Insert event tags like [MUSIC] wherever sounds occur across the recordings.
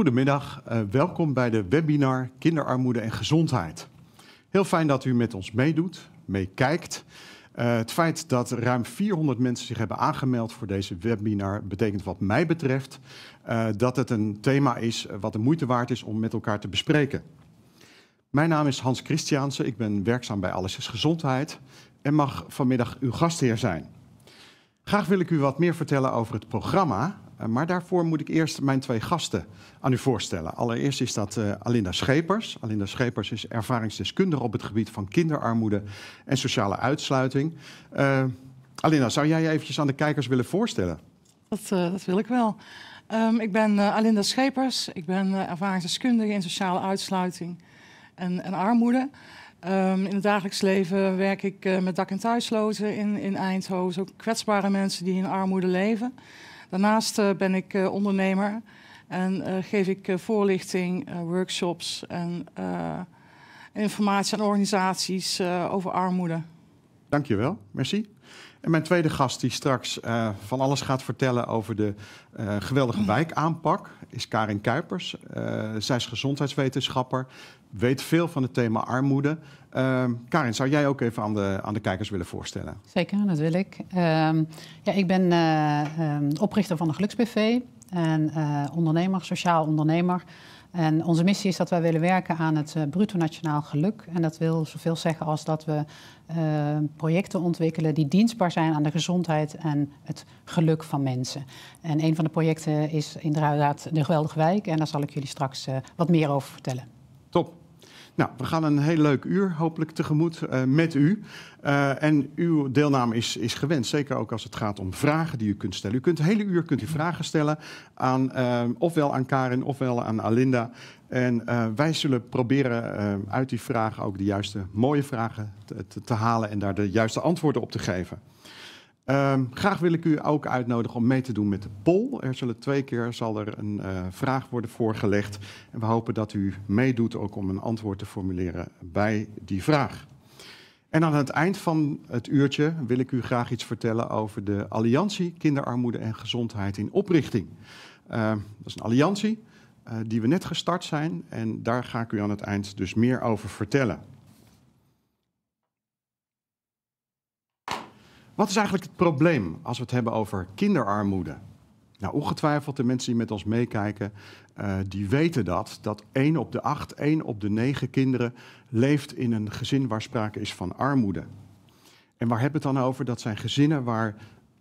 goedemiddag. Uh, welkom bij de webinar Kinderarmoede en Gezondheid. Heel fijn dat u met ons meedoet, meekijkt. Eh, het feit dat ruim 400 mensen zich hebben aangemeld voor deze webinar betekent wat mij betreft eh, dat het een thema is wat de moeite waard is om met elkaar te bespreken. Mijn naam is Hans Christiaanse, ik ben werkzaam bij Alles is Gezondheid en mag vanmiddag uw gastheer zijn. Graag wil ik u wat meer vertellen over het programma eh, maar daarvoor moet ik eerst mijn twee gasten aan u voorstellen. Allereerst is dat eh, Alinda Schepers. Alinda Schepers is ervaringsdeskundige op het gebied van kinderarmoede en sociale uitsluiting. Eh, Alinda, zou jij je eventjes aan de kijkers willen voorstellen? Dat, dat wil ik wel. Ehm, ik ben Alinda Schepers. Ik ben ervaringsdeskundige in sociale uitsluiting en, en armoede. Ehm, in het dagelijks leven werk ik met dak- en thuislozen in, in Eindhoven. Ook kwetsbare mensen die in armoede leven. Daarnaast eh, ben ik eh, ondernemer en eh, geef ik voorlichting, workshops en informatie aan organisaties over armoede. Dankjewel, merci. En mijn tweede gast, die straks van alles gaat vertellen over de geweldige mm. wijkaanpak, is Karin Kuipers. Uh, zij is gezondheidswetenschapper, weet veel van het thema armoede. Ehm, Karin, zou jij ook even aan de, aan de kijkers willen voorstellen? Zeker, dat wil ik. Ehm, ja, ik ben eh, ehm, oprichter van de GeluksBV en eh, ondernemer, sociaal ondernemer. En onze missie is dat wij willen werken aan het eh, bruto nationaal geluk. En dat wil zoveel zeggen als dat we projecten ontwikkelen die dienstbaar zijn aan de gezondheid en het geluk van mensen. En een van de projecten is inderdaad de Geweldige Wijk. En daar zal ik jullie straks wat meer over vertellen. Nou, we gaan een heel leuk uur hopelijk tegemoet eh, met u. Eh, en uw deelname is, is gewenst, zeker ook als het gaat om vragen die u kunt stellen. U kunt het hele uur kunt u vragen stellen aan eh, ofwel aan Karin ofwel aan Alinda. En wij zullen proberen uit die vragen ook de juiste mooie vragen te, te halen en daar de juiste antwoorden op te geven. Ehm, graag wil ik u ook uitnodigen om mee te doen met de poll. Er zullen twee keer zal er een eh, vraag worden voorgelegd. En we hopen dat u meedoet ook om een antwoord te formuleren bij die vraag. En aan het eind van het uurtje wil ik u graag iets vertellen over de Alliantie Kinderarmoede en Gezondheid in Oprichting. Ehm, dat is een alliantie eh, die we net gestart zijn en daar ga ik u aan het eind dus meer over vertellen. Wat is eigenlijk het probleem als we het hebben over kinderarmoede? Nou, ongetwijfeld de mensen die met ons meekijken, eh, die weten dat. Dat 1 op de 8, 1 op de 9 kinderen leeft in een gezin waar sprake is van armoede. En waar hebben we het dan over? Dat zijn gezinnen waar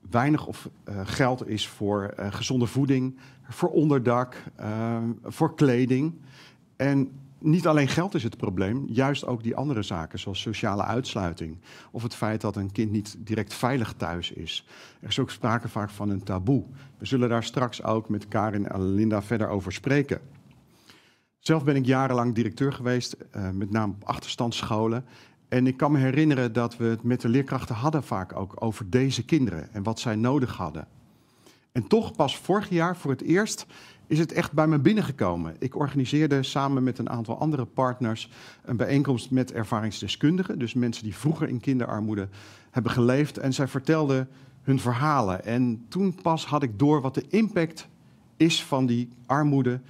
weinig of eh, geld is voor eh, gezonde voeding, voor onderdak, voor kleding. En niet alleen geld is het probleem, juist ook die andere zaken, zoals sociale uitsluiting. Of het feit dat een kind niet direct veilig thuis is. Er is ook sprake vaak van een taboe. We zullen daar straks ook met Karin en Linda verder over spreken. Zelf ben ik jarenlang directeur geweest, eh, met name op achterstandsscholen. En ik kan me herinneren dat we het met de leerkrachten hadden vaak ook over deze kinderen en wat zij nodig hadden. En toch pas vorig jaar voor het eerst is het echt bij me binnengekomen. Ik organiseerde samen met een aantal andere partners een bijeenkomst met ervaringsdeskundigen. Dus mensen die vroeger in kinderarmoede hebben geleefd. En zij vertelden hun verhalen. En toen pas had ik door wat de impact is van die armoede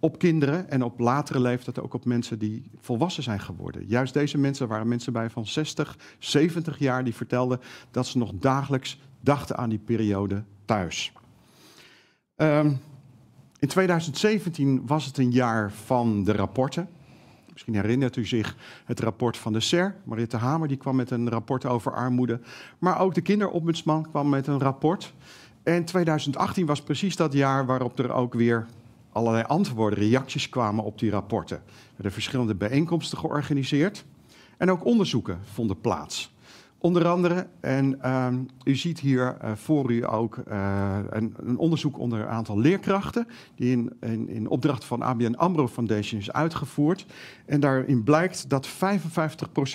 op kinderen en op latere leeftijd ook op mensen die volwassen zijn geworden. Juist deze mensen waren mensen bij van 60, 70 jaar die vertelden dat ze nog dagelijks dachten aan die periode thuis. Ehm, in 2017 was het een jaar van de rapporten. Misschien herinnert u zich het rapport van de SER. Mariette Hamer die kwam met een rapport over armoede. Maar ook de kinderombudsman kwam met een rapport. En 2018 was precies dat jaar waarop er ook weer allerlei antwoorden, reacties kwamen op die rapporten. Er werden verschillende bijeenkomsten georganiseerd. En ook onderzoeken vonden plaats. Onder andere, en ehm, u ziet hier eh, voor u ook eh, een, een, onderzoek onder een aantal leerkrachten, die in, in, opdracht van ABN AMRO Foundation is uitgevoerd. En daarin blijkt dat 55%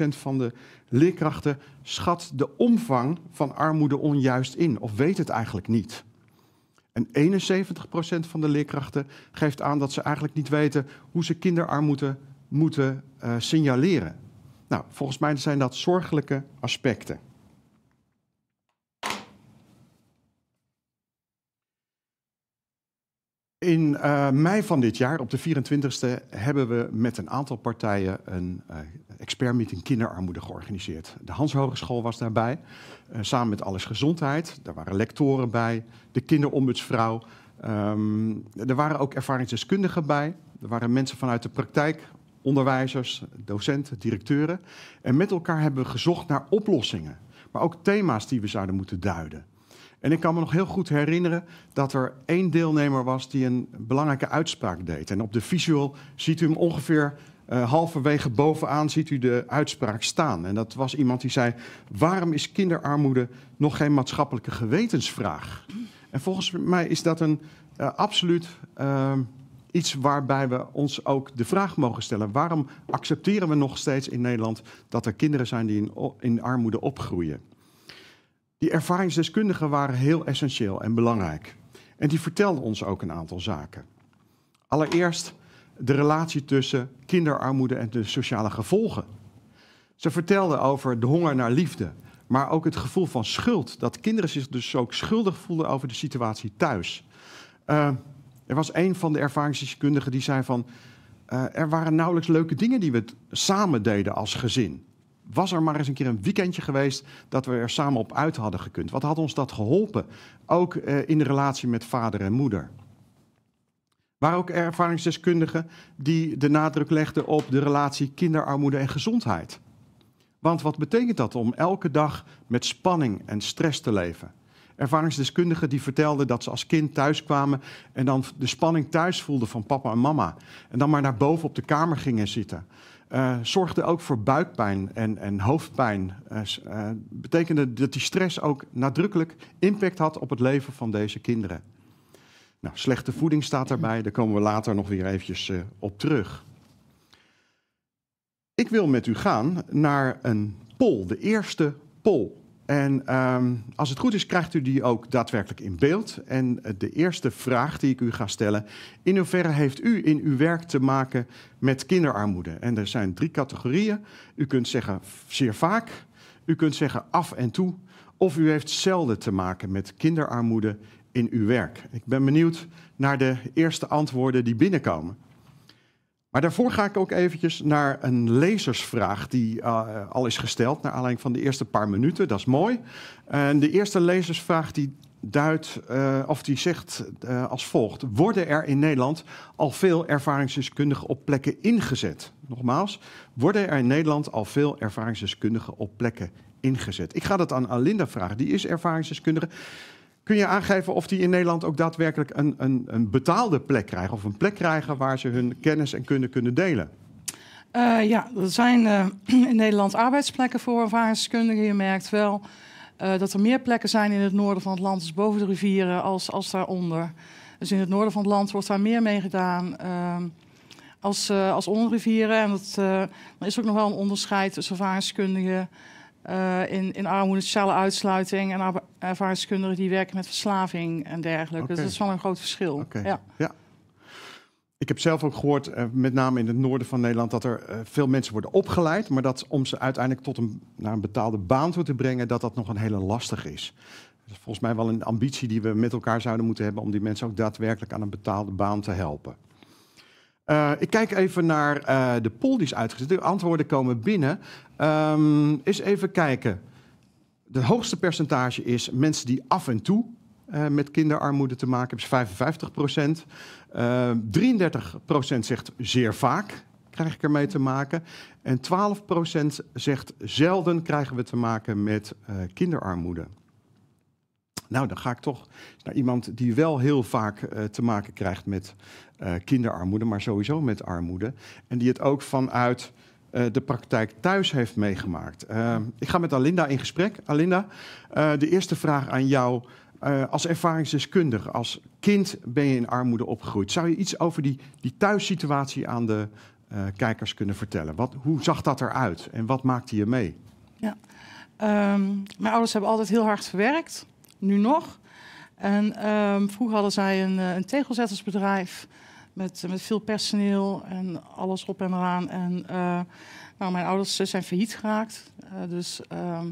van de leerkrachten schat de omvang van armoede onjuist in, of weet het eigenlijk niet. En 71% van de leerkrachten geeft aan dat ze eigenlijk niet weten hoe ze kinderarmoede moeten eh, signaleren. Nou, volgens mij zijn dat zorgelijke aspecten. In eh, mei van dit jaar, op de 24e, hebben we met een aantal partijen een uh, eh, expertmeeting kinderarmoede georganiseerd. De Hans Hogeschool was daarbij, eh, samen met Alles Gezondheid. Daar waren lectoren bij, de kinderombudsvrouw. Ehm, er waren ook ervaringsdeskundigen bij. Er waren mensen vanuit de praktijk, onderwijzers, docenten, directeuren. En met elkaar hebben we gezocht naar oplossingen, maar ook thema's die we zouden moeten duiden. En ik kan me nog heel goed herinneren dat er één deelnemer was die een belangrijke uitspraak deed. En op de visual ziet u hem ongeveer eh, halverwege bovenaan ziet u de uitspraak staan. En dat was iemand die zei: Waarom is kinderarmoede nog geen maatschappelijke gewetensvraag? En volgens mij is dat een uh, absoluut. Ehm, iets waarbij we ons ook de vraag mogen stellen: waarom accepteren we nog steeds in Nederland dat er kinderen zijn die in, in armoede opgroeien? Die ervaringsdeskundigen waren heel essentieel en belangrijk. En die vertelden ons ook een aantal zaken. Allereerst de relatie tussen kinderarmoede en de sociale gevolgen. Ze vertelden over de honger naar liefde, maar ook het gevoel van schuld. Dat kinderen zich dus ook schuldig voelden over de situatie thuis. Eh, er was een van de ervaringsdeskundigen die zei van... Eh, er waren nauwelijks leuke dingen die we samen deden als gezin. Was er maar eens een keer een weekendje geweest dat we er samen op uit hadden gekund. Wat had ons dat geholpen? Ook eh, in de relatie met vader en moeder. Waren ook ervaringsdeskundigen die de nadruk legden op de relatie kinderarmoede en gezondheid. Want wat betekent dat om elke dag met spanning en stress te leven? ervaringsdeskundigen die vertelde dat ze als kind thuis kwamen en dan de spanning thuis voelden van papa en mama. En dan maar naar boven op de kamer gingen zitten. Uh, zorgde ook voor buikpijn en, en hoofdpijn. Eh, eh, betekende dat die stress ook nadrukkelijk impact had op het leven van deze kinderen. Nou, slechte voeding staat daarbij, daar komen we later nog weer eventjes op terug. Ik wil met u gaan naar een pol, de eerste pol. En ehm, als het goed is, krijgt u die ook daadwerkelijk in beeld. En eh, de eerste vraag die ik u ga stellen: in hoeverre heeft u in uw werk te maken met kinderarmoede? En er zijn drie categorieën. U kunt zeggen zeer vaak, u kunt zeggen af en toe, of u heeft zelden te maken met kinderarmoede in uw werk. Ik ben benieuwd naar de eerste antwoorden die binnenkomen. Maar daarvoor ga ik ook eventjes naar een lezersvraag die eh, al is gesteld naar aanleiding van de eerste paar minuten. Dat is mooi. En de eerste lezersvraag die duidt, eh, of die zegt eh, als volgt: Worden er in Nederland al veel ervaringsdeskundigen op plekken ingezet? Nogmaals, worden er in Nederland al veel ervaringsdeskundigen op plekken ingezet? Ik ga dat aan Alinda vragen, die is ervaringsdeskundige. Kun je aangeven of die in Nederland ook daadwerkelijk een, een, een betaalde plek krijgen? Of een plek krijgen waar ze hun kennis en kunde kunnen delen? Eh, ja, er zijn eh, [CLEARS THROAT] in Nederland arbeidsplekken voor ervaringskundigen. Je merkt wel eh, dat er meer plekken zijn in het noorden van het land, dus boven de rivieren, als, als daaronder. Dus in het noorden van het land wordt daar meer mee gedaan als, als onder rivieren. En dat, er is ook nog wel een onderscheid tussen ervaringskundigen eh, in, in armoede, sociale uitsluiting en ervaringskundigen die werken met verslaving en dergelijke. Dus dat is wel een groot verschil. Ja. ja. Ik heb zelf ook gehoord, eh, met name in het noorden van Nederland, dat er eh, veel mensen worden opgeleid, maar dat om ze uiteindelijk tot een, naar een betaalde baan toe te brengen, dat dat nog een hele lastig is. is volgens mij wel een ambitie die we met elkaar zouden moeten hebben om die mensen ook daadwerkelijk aan een betaalde baan te helpen. Eh, ik kijk even naar eh, de poll die is uitgezet. De antwoorden komen binnen. Um, eens even kijken. De hoogste percentage is mensen die af en toe eh, met kinderarmoede te maken hebben. 55 dus procent. 33 procent zegt zeer vaak krijg ik ermee te maken. En 12 procent zegt zelden krijgen we te maken met kinderarmoede. Nou, dan ga ik toch naar iemand die wel heel vaak te maken krijgt met eh, kinderarmoede, maar sowieso met armoede. En die het ook vanuit eh, de praktijk thuis heeft meegemaakt. Eh, ik ga met Alinda in gesprek. Alinda, de eerste vraag aan jou. als ervaringsdeskundige, als kind ben je in armoede opgegroeid. Zou je iets over die, die thuissituatie aan de kijkers kunnen vertellen? Wat, hoe zag dat eruit en wat maakte je mee? Ja, ehm, mijn ouders hebben altijd heel hard gewerkt, nu nog. En um, vroeger hadden zij een, een tegelzettersbedrijf. Met, met veel personeel en alles op en eraan. En eh, nou, mijn ouders zijn failliet geraakt. Eh, dus ehm,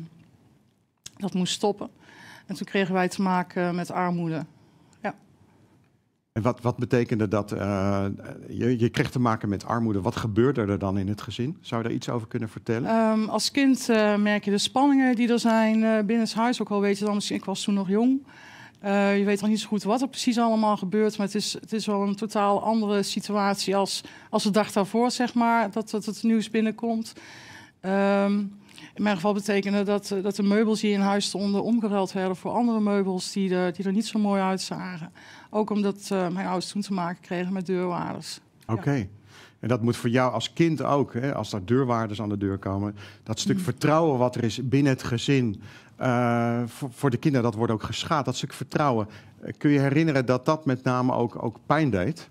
dat moest stoppen. En toen kregen wij te maken met armoede. Ja. En wat, wat betekende dat? Eh, je, je kreeg te maken met armoede. Wat gebeurde er dan in het gezin? Zou je daar iets over kunnen vertellen? Ehm, als kind merk je de spanningen die er zijn binnen het huis. Ook al weet je dan misschien, ik was toen nog jong. Eh, je weet nog niet zo goed wat er precies allemaal gebeurt. Maar het is, het is wel een totaal andere situatie als, als de dag daarvoor, zeg maar, dat, dat het nieuws binnenkomt. Ehm, in mijn geval betekende dat, dat de meubels die in huis stonden omgeruild werden voor andere meubels die, die er niet zo mooi uitzagen. Ook omdat eh, mijn ouders toen te maken kregen met deurwaarders. Oké. En dat moet voor jou als kind ook, hè, als daar deurwaarders aan de deur komen, dat stuk mhm. vertrouwen wat er is binnen het gezin, uh, voor, de kinderen, dat wordt ook geschaad, dat ze vertrouwen. Eh, kun je herinneren dat dat met name ook, ook pijn deed?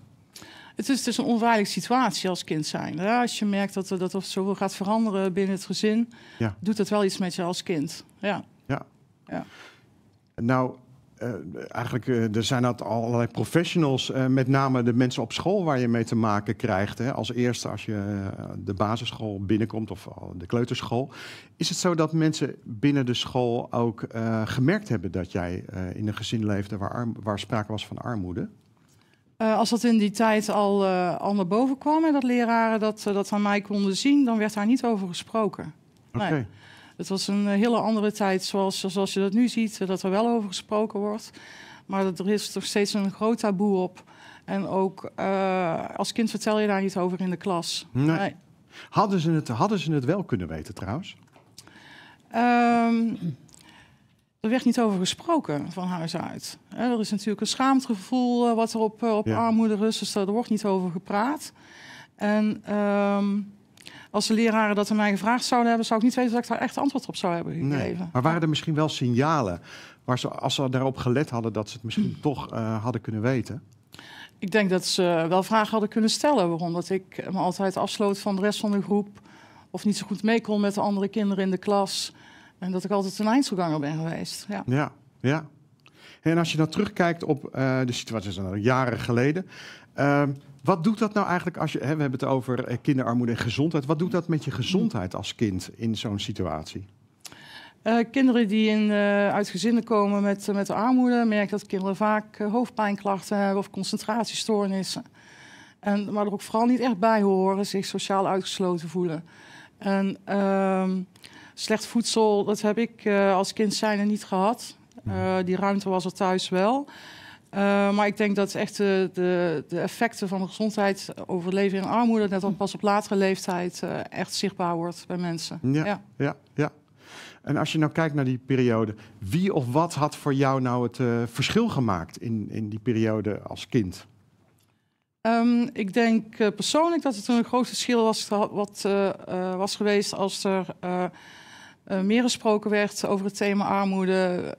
Het is, het is dus een onveilige situatie als kind zijn. als je merkt dat, dat er zoveel gaat veranderen binnen het gezin, ja. doet dat wel iets met je als kind. Ja. ja. ja. Nou, eh, eigenlijk, eh, er zijn dat allerlei professionals, eh, met name de mensen op school waar je mee te maken krijgt. Hè. Als eerste als je de basisschool binnenkomt of de kleuterschool. Is het zo dat mensen binnen de school ook gemerkt hebben dat jij in een gezin leefde waar, arm, waar sprake was van armoede? als dat in die tijd al, al naar boven kwam en dat leraren dat, dat aan mij konden zien, dan werd daar niet over gesproken. Nee. Het was een eh, hele andere tijd zoals, zoals je dat nu ziet, eh, dat er wel over gesproken wordt. Maar er is toch steeds een groot taboe op. En ook eh, als kind vertel je daar niet over in de klas. Nee. Hadden, ze het, hadden ze het wel kunnen weten trouwens? Ehm, er werd niet over gesproken van huis uit. Er is natuurlijk een schaamtegevoel wat er op, op armoede rust. Dus daar wordt niet over gepraat. En ehm, als de leraren dat aan mij gevraagd zouden hebben, zou ik niet weten dat ik daar echt antwoord op zou hebben gegeven. Maar waren er misschien wel signalen waar ze, als ze daarop gelet hadden, dat ze het misschien hm. toch eh, hadden kunnen weten? Ik denk dat ze wel vragen hadden kunnen stellen waarom dat ik me altijd afsloot van de rest van de groep of niet zo goed mee kon met de andere kinderen in de klas. En dat ik altijd een eindselganger ben geweest. Ja, ja. ja. En als je dan terugkijkt op eh, de situatie, dat jaren geleden. Ehm, wat doet dat nou eigenlijk als je. Hè, we hebben het over eh, kinderarmoede en gezondheid. Wat doet dat met je gezondheid als kind in zo'n situatie? Eh, kinderen die in, uh, uit gezinnen komen met, met armoede, merken dat kinderen vaak hoofdpijnklachten hebben of concentratiestoornissen. En, maar er ook vooral niet echt bij horen, zich sociaal uitgesloten voelen. En ehm, slecht voedsel, dat heb ik als kind niet gehad. die ruimte was er thuis wel. Eh, maar ik denk dat echt de, de, de, effecten van de gezondheid overleven in armoede, net al pas op latere leeftijd, eh, echt zichtbaar wordt bij mensen. Ja, ja, ja, En als je nou kijkt naar die periode, wie of wat had voor jou nou het eh, verschil gemaakt in, in die periode als kind? Ehm, ik denk persoonlijk dat het een groot verschil was, wat, was geweest als er meer gesproken werd over het thema armoede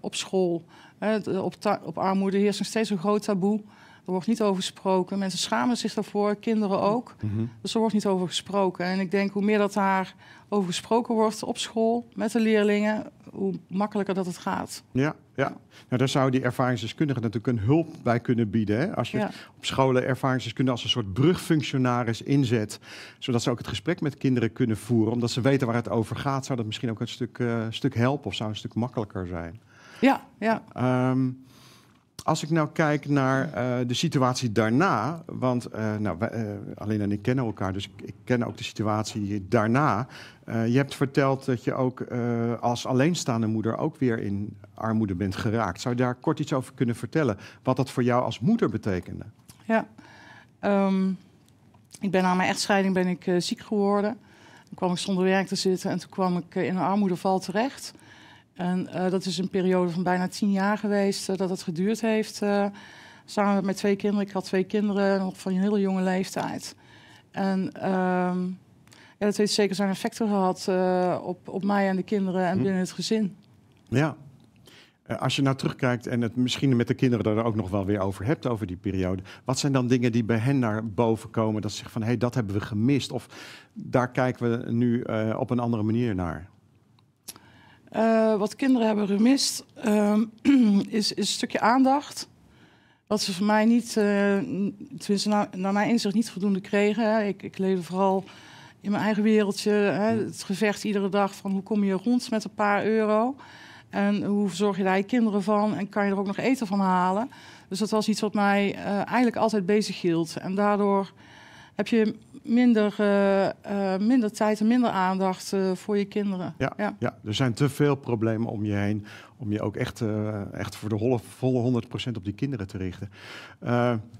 op school. Eh, op, op armoede heerst nog steeds een groot taboe. Er wordt niet over gesproken. Mensen schamen zich daarvoor, kinderen ook. Mhm. Dus er wordt niet over gesproken. En ik denk hoe meer dat daar over gesproken wordt op school met de leerlingen, hoe makkelijker dat het gaat. Ja, ja. Nou, daar zou die ervaringsdeskundige natuurlijk een hulp bij kunnen bieden. Hè? Als je op scholen ervaringsdeskundigen als een soort brugfunctionaris inzet, zodat ze ook het gesprek met kinderen kunnen voeren, omdat ze weten waar het over gaat, zou dat misschien ook een stuk, uh, stuk helpen of zou een stuk makkelijker zijn. Ja, ja. Ehm, als ik nou kijk naar eh, de situatie daarna, want uh, nou, wij, eh, alleen en ik kennen elkaar, dus ik, ik, ken ook de situatie daarna. je hebt verteld dat je ook als alleenstaande moeder ook weer in armoede bent geraakt. Zou je daar kort iets over kunnen vertellen? Wat dat voor jou als moeder betekende? Ja, ehm, ik ben na mijn echtscheiding ben ik ziek geworden. Dan kwam ik zonder werk te zitten en toen kwam ik in een armoedeval terecht. En eh, dat is een periode van bijna tien jaar geweest eh, dat het geduurd heeft. Eh, samen met twee kinderen. Ik had twee kinderen nog van een hele jonge leeftijd. En ehm, ja, dat heeft zeker zijn effecten gehad op, op mij en de kinderen en hm. binnen het gezin. Ja. Als je nou terugkijkt en het misschien met de kinderen daar ook nog wel weer over hebt, over die periode. Wat zijn dan dingen die bij hen naar boven komen? Dat ze zeggen van hé, hey, dat hebben we gemist. Of daar kijken we nu op een andere manier naar. Eh, wat kinderen hebben gemist ehm, [CLEARS THROAT] is, is, een stukje aandacht. Wat ze voor mij niet, uh, tenminste naar, mijn inzicht, niet voldoende kregen. Ik, ik leefde vooral in mijn eigen wereldje. Hè. Het gevecht iedere dag van hoe kom je rond met een paar euro. En hoe zorg je daar je kinderen van en kan je er ook nog eten van halen. Dus dat was iets wat mij eh, eigenlijk altijd bezig hield. En daardoor heb je minder, eh, eh, minder tijd en minder aandacht eh, voor je kinderen. Ja, ja, ja. er zijn te veel problemen om je heen om je ook echt, echt voor de holle, volle 100% op die kinderen te richten.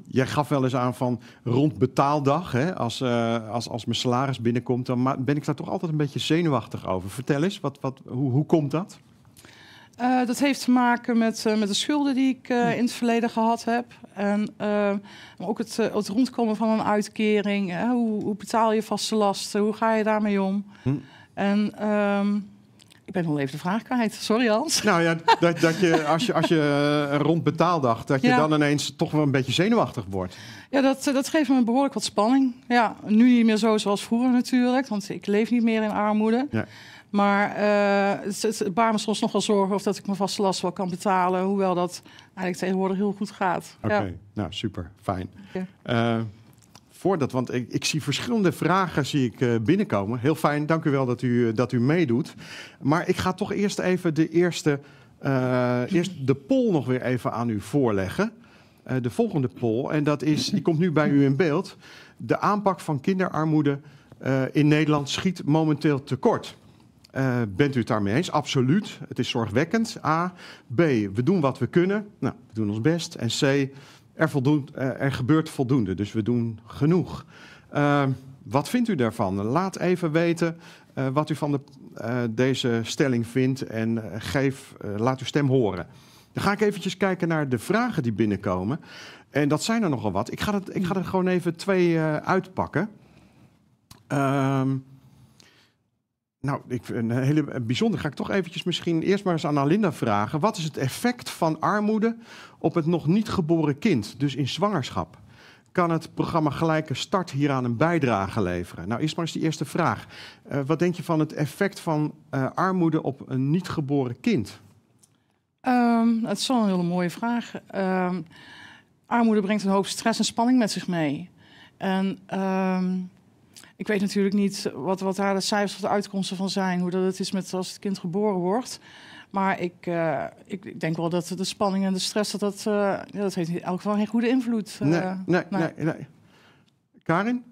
jij gaf wel eens aan van rond betaaldag, hè, als, als, als mijn salaris binnenkomt, dan ben ik daar toch altijd een beetje zenuwachtig over. Vertel eens, wat, wat, hoe, hoe komt dat? Eh, dat heeft te maken met, eh, met de schulden die ik eh, in het verleden gehad heb. En maar ook het, het, rondkomen van een uitkering. Hoe, hoe, betaal je vaste lasten? Hoe ga je daarmee om? Hm. En ehm, ik ben nog even de vraag kwijt. Sorry, Hans. Nou ja, dat, dat je als je, als je rond dacht, dat je dan ineens toch wel een beetje zenuwachtig wordt. Ja, dat, dat geeft me behoorlijk wat spanning. Ja, nu niet meer zo zoals vroeger natuurlijk, want ik leef niet meer in armoede. Ja. Maar het, eh, het, baart me nogal zorgen of dat ik mijn vaste last wel kan betalen. Hoewel dat eigenlijk tegenwoordig heel goed gaat. Oké, nou super, fijn. Eh, voordat, want ik, ik, zie verschillende vragen zie ik, eh, binnenkomen. Heel fijn, dank u wel dat u, dat u meedoet. Maar ik ga toch eerst even de eerste, eerst de poll nog weer even aan u voorleggen. de volgende poll, en dat is, die komt nu bij u in beeld. De aanpak van kinderarmoede in Nederland schiet momenteel tekort. Eh, bent u het daarmee eens? Absoluut. Het is zorgwekkend. A. B. We doen wat we kunnen. Nou, we doen ons best. En C. Er, eh, er gebeurt voldoende. Dus we doen genoeg. Ehm, wat vindt u daarvan? Laat even weten eh, wat u van de, deze stelling vindt. En geef, laat uw stem horen. Dan ga ik eventjes kijken naar de vragen die binnenkomen. En dat zijn er nogal wat. Ik ga, ik ga er gewoon even twee uitpakken. Ehm nou, ik, een hele eh, bijzonder. Ga ik toch eventjes misschien eerst maar eens aan Alinda vragen. Wat is het effect van armoede op het nog niet geboren kind, dus in zwangerschap? Kan het programma Gelijke Start hieraan een bijdrage leveren? Nou, eerst maar eens die eerste vraag. Eh, wat denk je van het effect van eh, armoede op een niet geboren kind? het ehm, is wel een hele mooie vraag. Ehm, armoede brengt een hoop stress en spanning met zich mee. En ehm, ik weet natuurlijk niet wat, wat daar de cijfers of de uitkomsten van zijn, hoe dat het is met als het kind geboren wordt. Maar ik, eh, ik, ik, denk wel dat de spanning en de stress, dat, dat, eh, dat heeft in elk geval geen goede invloed. Uh, nee. nee, nee. Karin?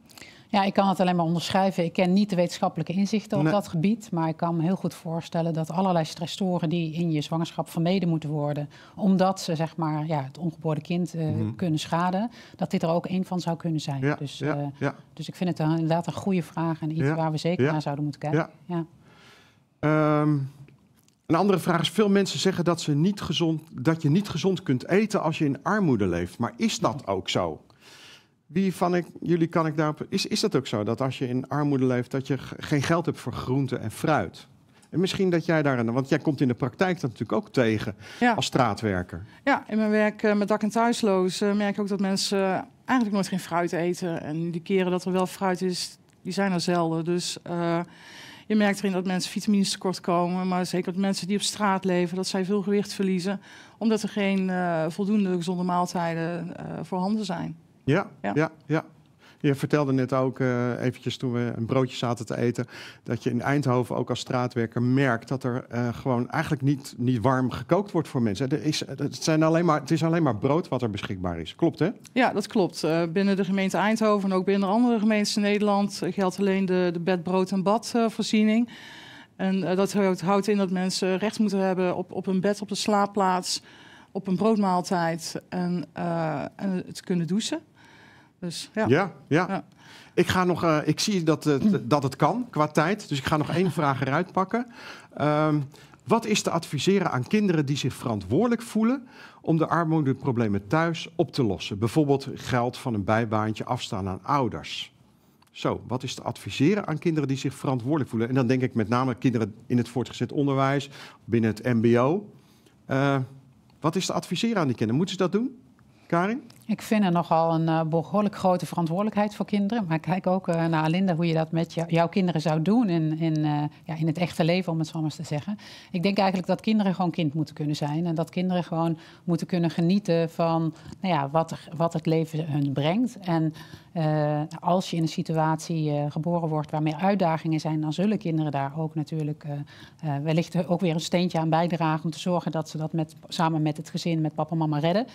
Ja, ik kan het alleen maar onderschrijven. Ik ken niet de wetenschappelijke inzichten op dat gebied. Maar ik kan me heel goed voorstellen dat allerlei stressoren die in je zwangerschap vermeden moeten worden. omdat ze zeg maar, ja, het ongeboren kind eh, mhm. kunnen schaden. dat dit er ook een van zou kunnen zijn. dus, eh, dus ik vind het een, inderdaad een goede vraag en iets waar we zeker naar zouden moeten kijken. Ja. Ehm, een andere vraag is: veel mensen zeggen dat, ze niet gezond, dat je niet gezond kunt eten als je in armoede leeft. Maar is dat ook zo? Wie van ik, jullie kan ik daarop. Is, is dat ook zo? Dat als je in armoede leeft, dat je geen geld hebt voor groente en fruit? En misschien dat jij daar, want jij komt in de praktijk dat natuurlijk ook tegen als straatwerker. Ja, in mijn werk eh, met dak- en thuisloos eh, merk ik ook dat mensen eigenlijk nooit geen fruit eten. En die keren dat er wel fruit is, die zijn er zelden. Dus eh, je merkt erin dat mensen vitamines tekort komen. Maar zeker dat mensen die op straat leven, dat zij veel gewicht verliezen. Omdat er geen voldoende gezonde maaltijden voorhanden zijn. Ja, ja, ja. Je vertelde net ook uh, eventjes toen we een broodje zaten te eten... dat je in Eindhoven ook als straatwerker merkt... dat er eh, gewoon eigenlijk niet, niet warm gekookt wordt voor mensen. Er is, eh, het, zijn alleen maar, het is alleen maar brood wat er beschikbaar is. Klopt, hè? Ja, dat klopt. binnen de gemeente Eindhoven en ook binnen andere gemeenten in Nederland... geldt alleen de, de bed, brood en badvoorziening. en dat houdt in dat mensen recht moeten hebben op, op een bed, op de slaapplaats... op een broodmaaltijd en, en het kunnen douchen... Dus, ja. Ja, ja. Ik, ga nog, eh, ik zie dat, [CLEARS THROAT] dat het kan qua tijd, dus ik ga nog één vraag eruit pakken. Ehm, wat is te adviseren aan kinderen die zich verantwoordelijk voelen om de armoedeproblemen thuis op te lossen? Bijvoorbeeld geld van een bijbaantje afstaan aan ouders. Zo, wat is te adviseren aan kinderen die zich verantwoordelijk voelen? En dan denk ik met name kinderen in het voortgezet onderwijs, binnen het MBO. Eh, wat is te adviseren aan die kinderen? Moeten ze dat doen? Karin? Ik vind er nogal een eh, behoorlijk grote verantwoordelijkheid voor kinderen. Maar kijk ook eh, naar Alinda hoe je dat met jouw kinderen zou doen in, in, eh, ja, in het echte leven, om het zo maar eens te zeggen. Ik denk eigenlijk dat kinderen gewoon kind moeten kunnen zijn. En dat kinderen gewoon moeten kunnen genieten van nou ja, wat, er, wat het leven hun brengt. En als je in een situatie geboren wordt waar meer uitdagingen zijn, dan zullen kinderen daar ook natuurlijk wellicht ook weer een steentje aan bijdragen. Om te zorgen dat ze dat met, samen met het gezin, met papa en mama redden.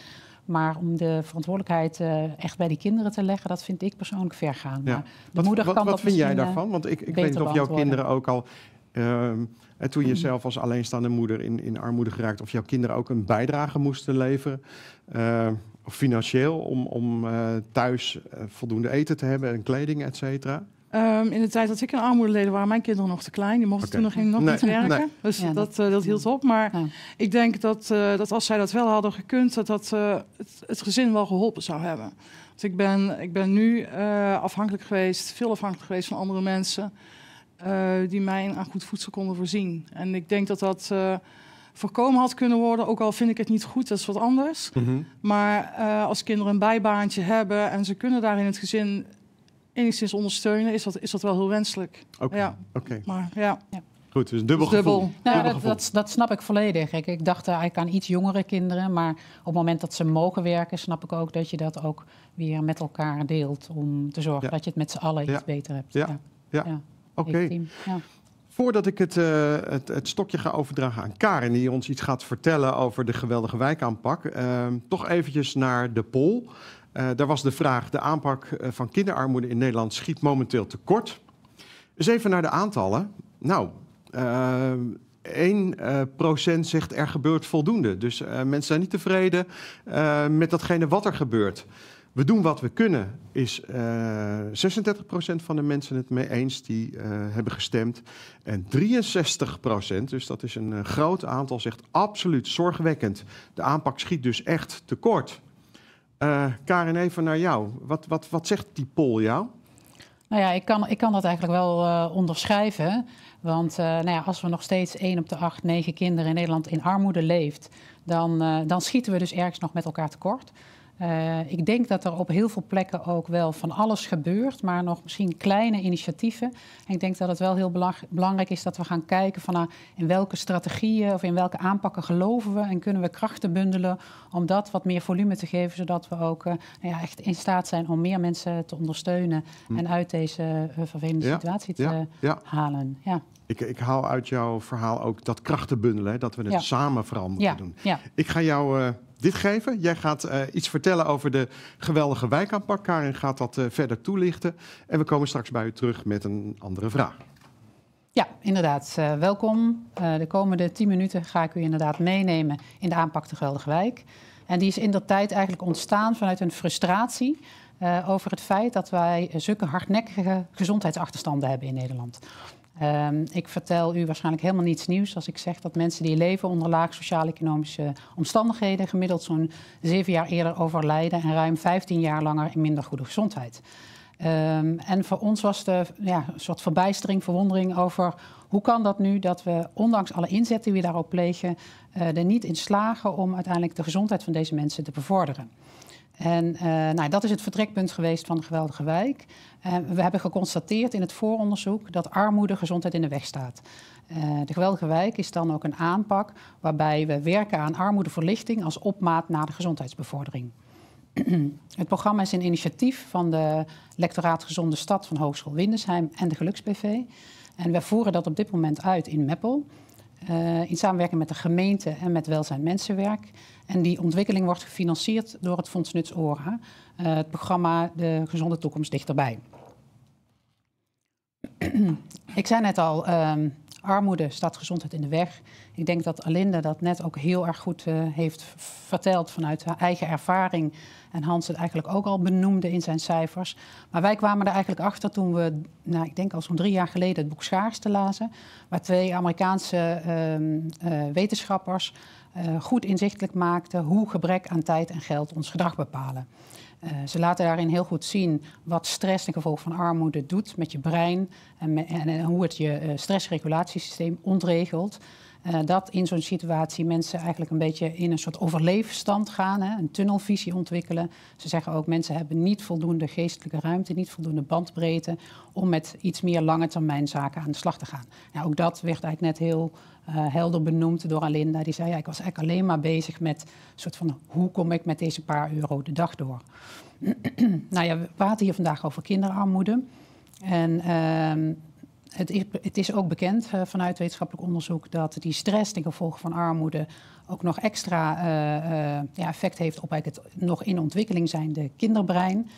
Maar om de verantwoordelijkheid eh, echt bij die kinderen te leggen, dat vind ik persoonlijk ver gaan. de wat, moeder kan wat vind jij eh, daarvan? Want ik, ik weet niet of jouw kinderen ook al. Ehm, eh, toen je mm. zelf als alleenstaande moeder in, in armoede geraakt, of jouw kinderen ook een bijdrage moesten leveren, uh, financieel, om, om thuis voldoende eten te hebben en kleding, et cetera? Ehm, in de tijd dat ik in leefde waren mijn kinderen nog te klein. Die mochten toen nog, nog nee, niet werken. Dus dat, eh, dat, hield op. Maar ik denk dat, eh, dat als zij dat wel hadden gekund, dat dat eh, het, gezin wel geholpen zou hebben. Want ik ben, ik ben nu afhankelijk geweest, veel afhankelijk geweest van andere mensen. die mij aan goed voedsel konden voorzien. En ik denk dat dat voorkomen had kunnen worden. Ook al vind ik het niet goed, dat is wat anders. Mhm. Maar als kinderen een bijbaantje hebben en ze kunnen daar in het gezin enigszins ondersteunen, is dat, is dat wel heel wenselijk. Oké. Ja. Maar ja. ja. Goed, dus dubbel, dus dubbel. Nou, dubbel dat, Dat, snap ik volledig. Ik, ik dacht eigenlijk aan iets jongere kinderen, maar op het moment dat ze mogen werken, snap ik ook dat je dat ook weer met elkaar deelt om te zorgen dat je het met z'n allen iets beter hebt. Ja, ja. oké. Voordat ik eh, het, het, stokje ga overdragen aan Karin, die ons iets gaat vertellen over de geweldige wijkaanpak, uh, toch eventjes naar de poll. Uh, daar was de vraag, de aanpak eh, van kinderarmoede in Nederland schiet momenteel tekort. Dus even naar de aantallen. Nou, uh, eh, 1% zegt er gebeurt voldoende. Dus mensen zijn niet tevreden met datgene wat er gebeurt. We doen wat we kunnen, is 36% van de mensen het mee eens die hebben gestemd. En 63%, dus dat is een groot aantal, zegt absoluut zorgwekkend. De aanpak schiet dus echt tekort. Uh, Karen, even naar jou. Wat, wat, wat zegt die poll jou? Nou ja, ik kan, ik kan dat eigenlijk wel eh, onderschrijven. Want eh, nou ja, als we nog steeds 1 op de 8, 9 kinderen in Nederland in armoede leeft, dan, dan schieten we dus ergens nog met elkaar tekort. Eh, ik denk dat er op heel veel plekken ook wel van alles gebeurt, maar nog misschien kleine initiatieven. En ik denk dat het wel heel belangrijk is dat we gaan kijken van nou, in welke strategieën of in welke aanpakken geloven we en kunnen we krachten bundelen om dat wat meer volume te geven, zodat we ook eh, nou ja, echt in staat zijn om meer mensen te ondersteunen hm. en uit deze eh, vervelende situatie te halen. Ja. Ik, ik, haal uit jouw verhaal ook dat krachten bundelen, dat we het samen vooral moeten doen. Ik ga jou dit geven. Jij gaat eh, iets vertellen over de geweldige wijkaanpak. Karin gaat dat eh, verder toelichten. En we komen straks bij u terug met een andere vraag. Ja, inderdaad. Eh, welkom. de komende tien minuten ga ik u inderdaad meenemen in de aanpak de Geweldige Wijk. En die is in dat tijd eigenlijk ontstaan vanuit een frustratie over het feit dat wij zulke hardnekkige gezondheidsachterstanden hebben in Nederland. Um, ik vertel u waarschijnlijk helemaal niets nieuws als ik zeg dat mensen die leven onder laag sociaal-economische omstandigheden gemiddeld zo'n zeven jaar eerder overlijden en ruim 15 jaar langer in minder goede gezondheid. Um, en voor ons was de ja, een soort verbijstering, verwondering over hoe kan dat nu dat we, ondanks alle inzetten die we daarop plegen, uh, er niet in slagen om uiteindelijk de gezondheid van deze mensen te bevorderen. En uh, nou, dat is het vertrekpunt geweest van de Geweldige Wijk. Uh, we hebben geconstateerd in het vooronderzoek dat armoede gezondheid in de weg staat. Uh, de Geweldige Wijk is dan ook een aanpak waarbij we werken aan armoedeverlichting als opmaat naar de gezondheidsbevordering. [CLEARS THROAT] het programma is een initiatief van de Lectoraat Gezonde Stad van Hogeschool Windesheim en de GeluksBV. En we voeren dat op dit moment uit in Meppel. in samenwerking met de gemeente en met Welzijn Mensenwerk. En die ontwikkeling wordt gefinancierd door het Fonds Nuts Ora, eh, het programma De Gezonde Toekomst Dichterbij. Ik zei net al, ehm, armoede staat gezondheid in de weg. Ik denk dat Alinda dat net ook heel erg goed eh, heeft verteld vanuit haar eigen ervaring. En Hans het eigenlijk ook al benoemde in zijn cijfers. Maar wij kwamen er eigenlijk achter toen we, nou, ik denk al zo'n drie jaar geleden, het boek Schaarste lazen. Waar twee Amerikaanse ehm, eh, wetenschappers eh, goed inzichtelijk maakte hoe gebrek aan tijd en geld ons gedrag bepalen. Eh, ze laten daarin heel goed zien wat stress en gevolg van armoede doet met je brein en, en, en hoe het je eh, stressregulatiesysteem ontregelt. Eh, dat in zo'n situatie mensen eigenlijk een beetje in een soort overleefstand gaan, hè, een tunnelvisie ontwikkelen. Ze zeggen ook mensen hebben niet voldoende geestelijke ruimte, niet voldoende bandbreedte om met iets meer lange termijn zaken aan de slag te gaan. Nou, ook dat werd eigenlijk net heel eh, helder benoemd door Alinda. Die zei, ja, ik was eigenlijk alleen maar bezig met soort van hoe kom ik met deze paar euro de dag door. [CLEARS THROAT] nou ja, we praten hier vandaag over kinderarmoede. En ehm, het is, het is, ook bekend eh, vanuit wetenschappelijk onderzoek dat die stress ten gevolge van armoede ook nog extra eh, eh, ja, effect heeft op eigenlijk het nog in ontwikkeling zijnde kinderbrein.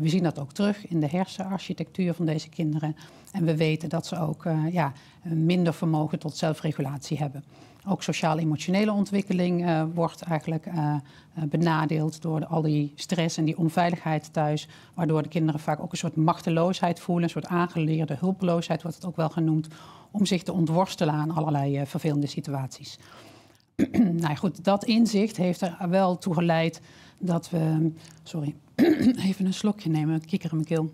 we zien dat ook terug in de hersenarchitectuur van deze kinderen. En we weten dat ze ook ja, minder vermogen tot zelfregulatie hebben ook sociaal-emotionele ontwikkeling eh, wordt eigenlijk eh, eh, benadeeld door al die stress en die onveiligheid thuis. Waardoor de kinderen vaak ook een soort machteloosheid voelen, een soort aangeleerde hulpeloosheid wordt het ook wel genoemd, om zich te ontworstelen aan allerlei vervelende situaties. [CLEARS THROAT] nou ja, goed, dat inzicht heeft er wel toe geleid dat we. Sorry, [CLEARS THROAT] even een slokje nemen, kikker in mijn keel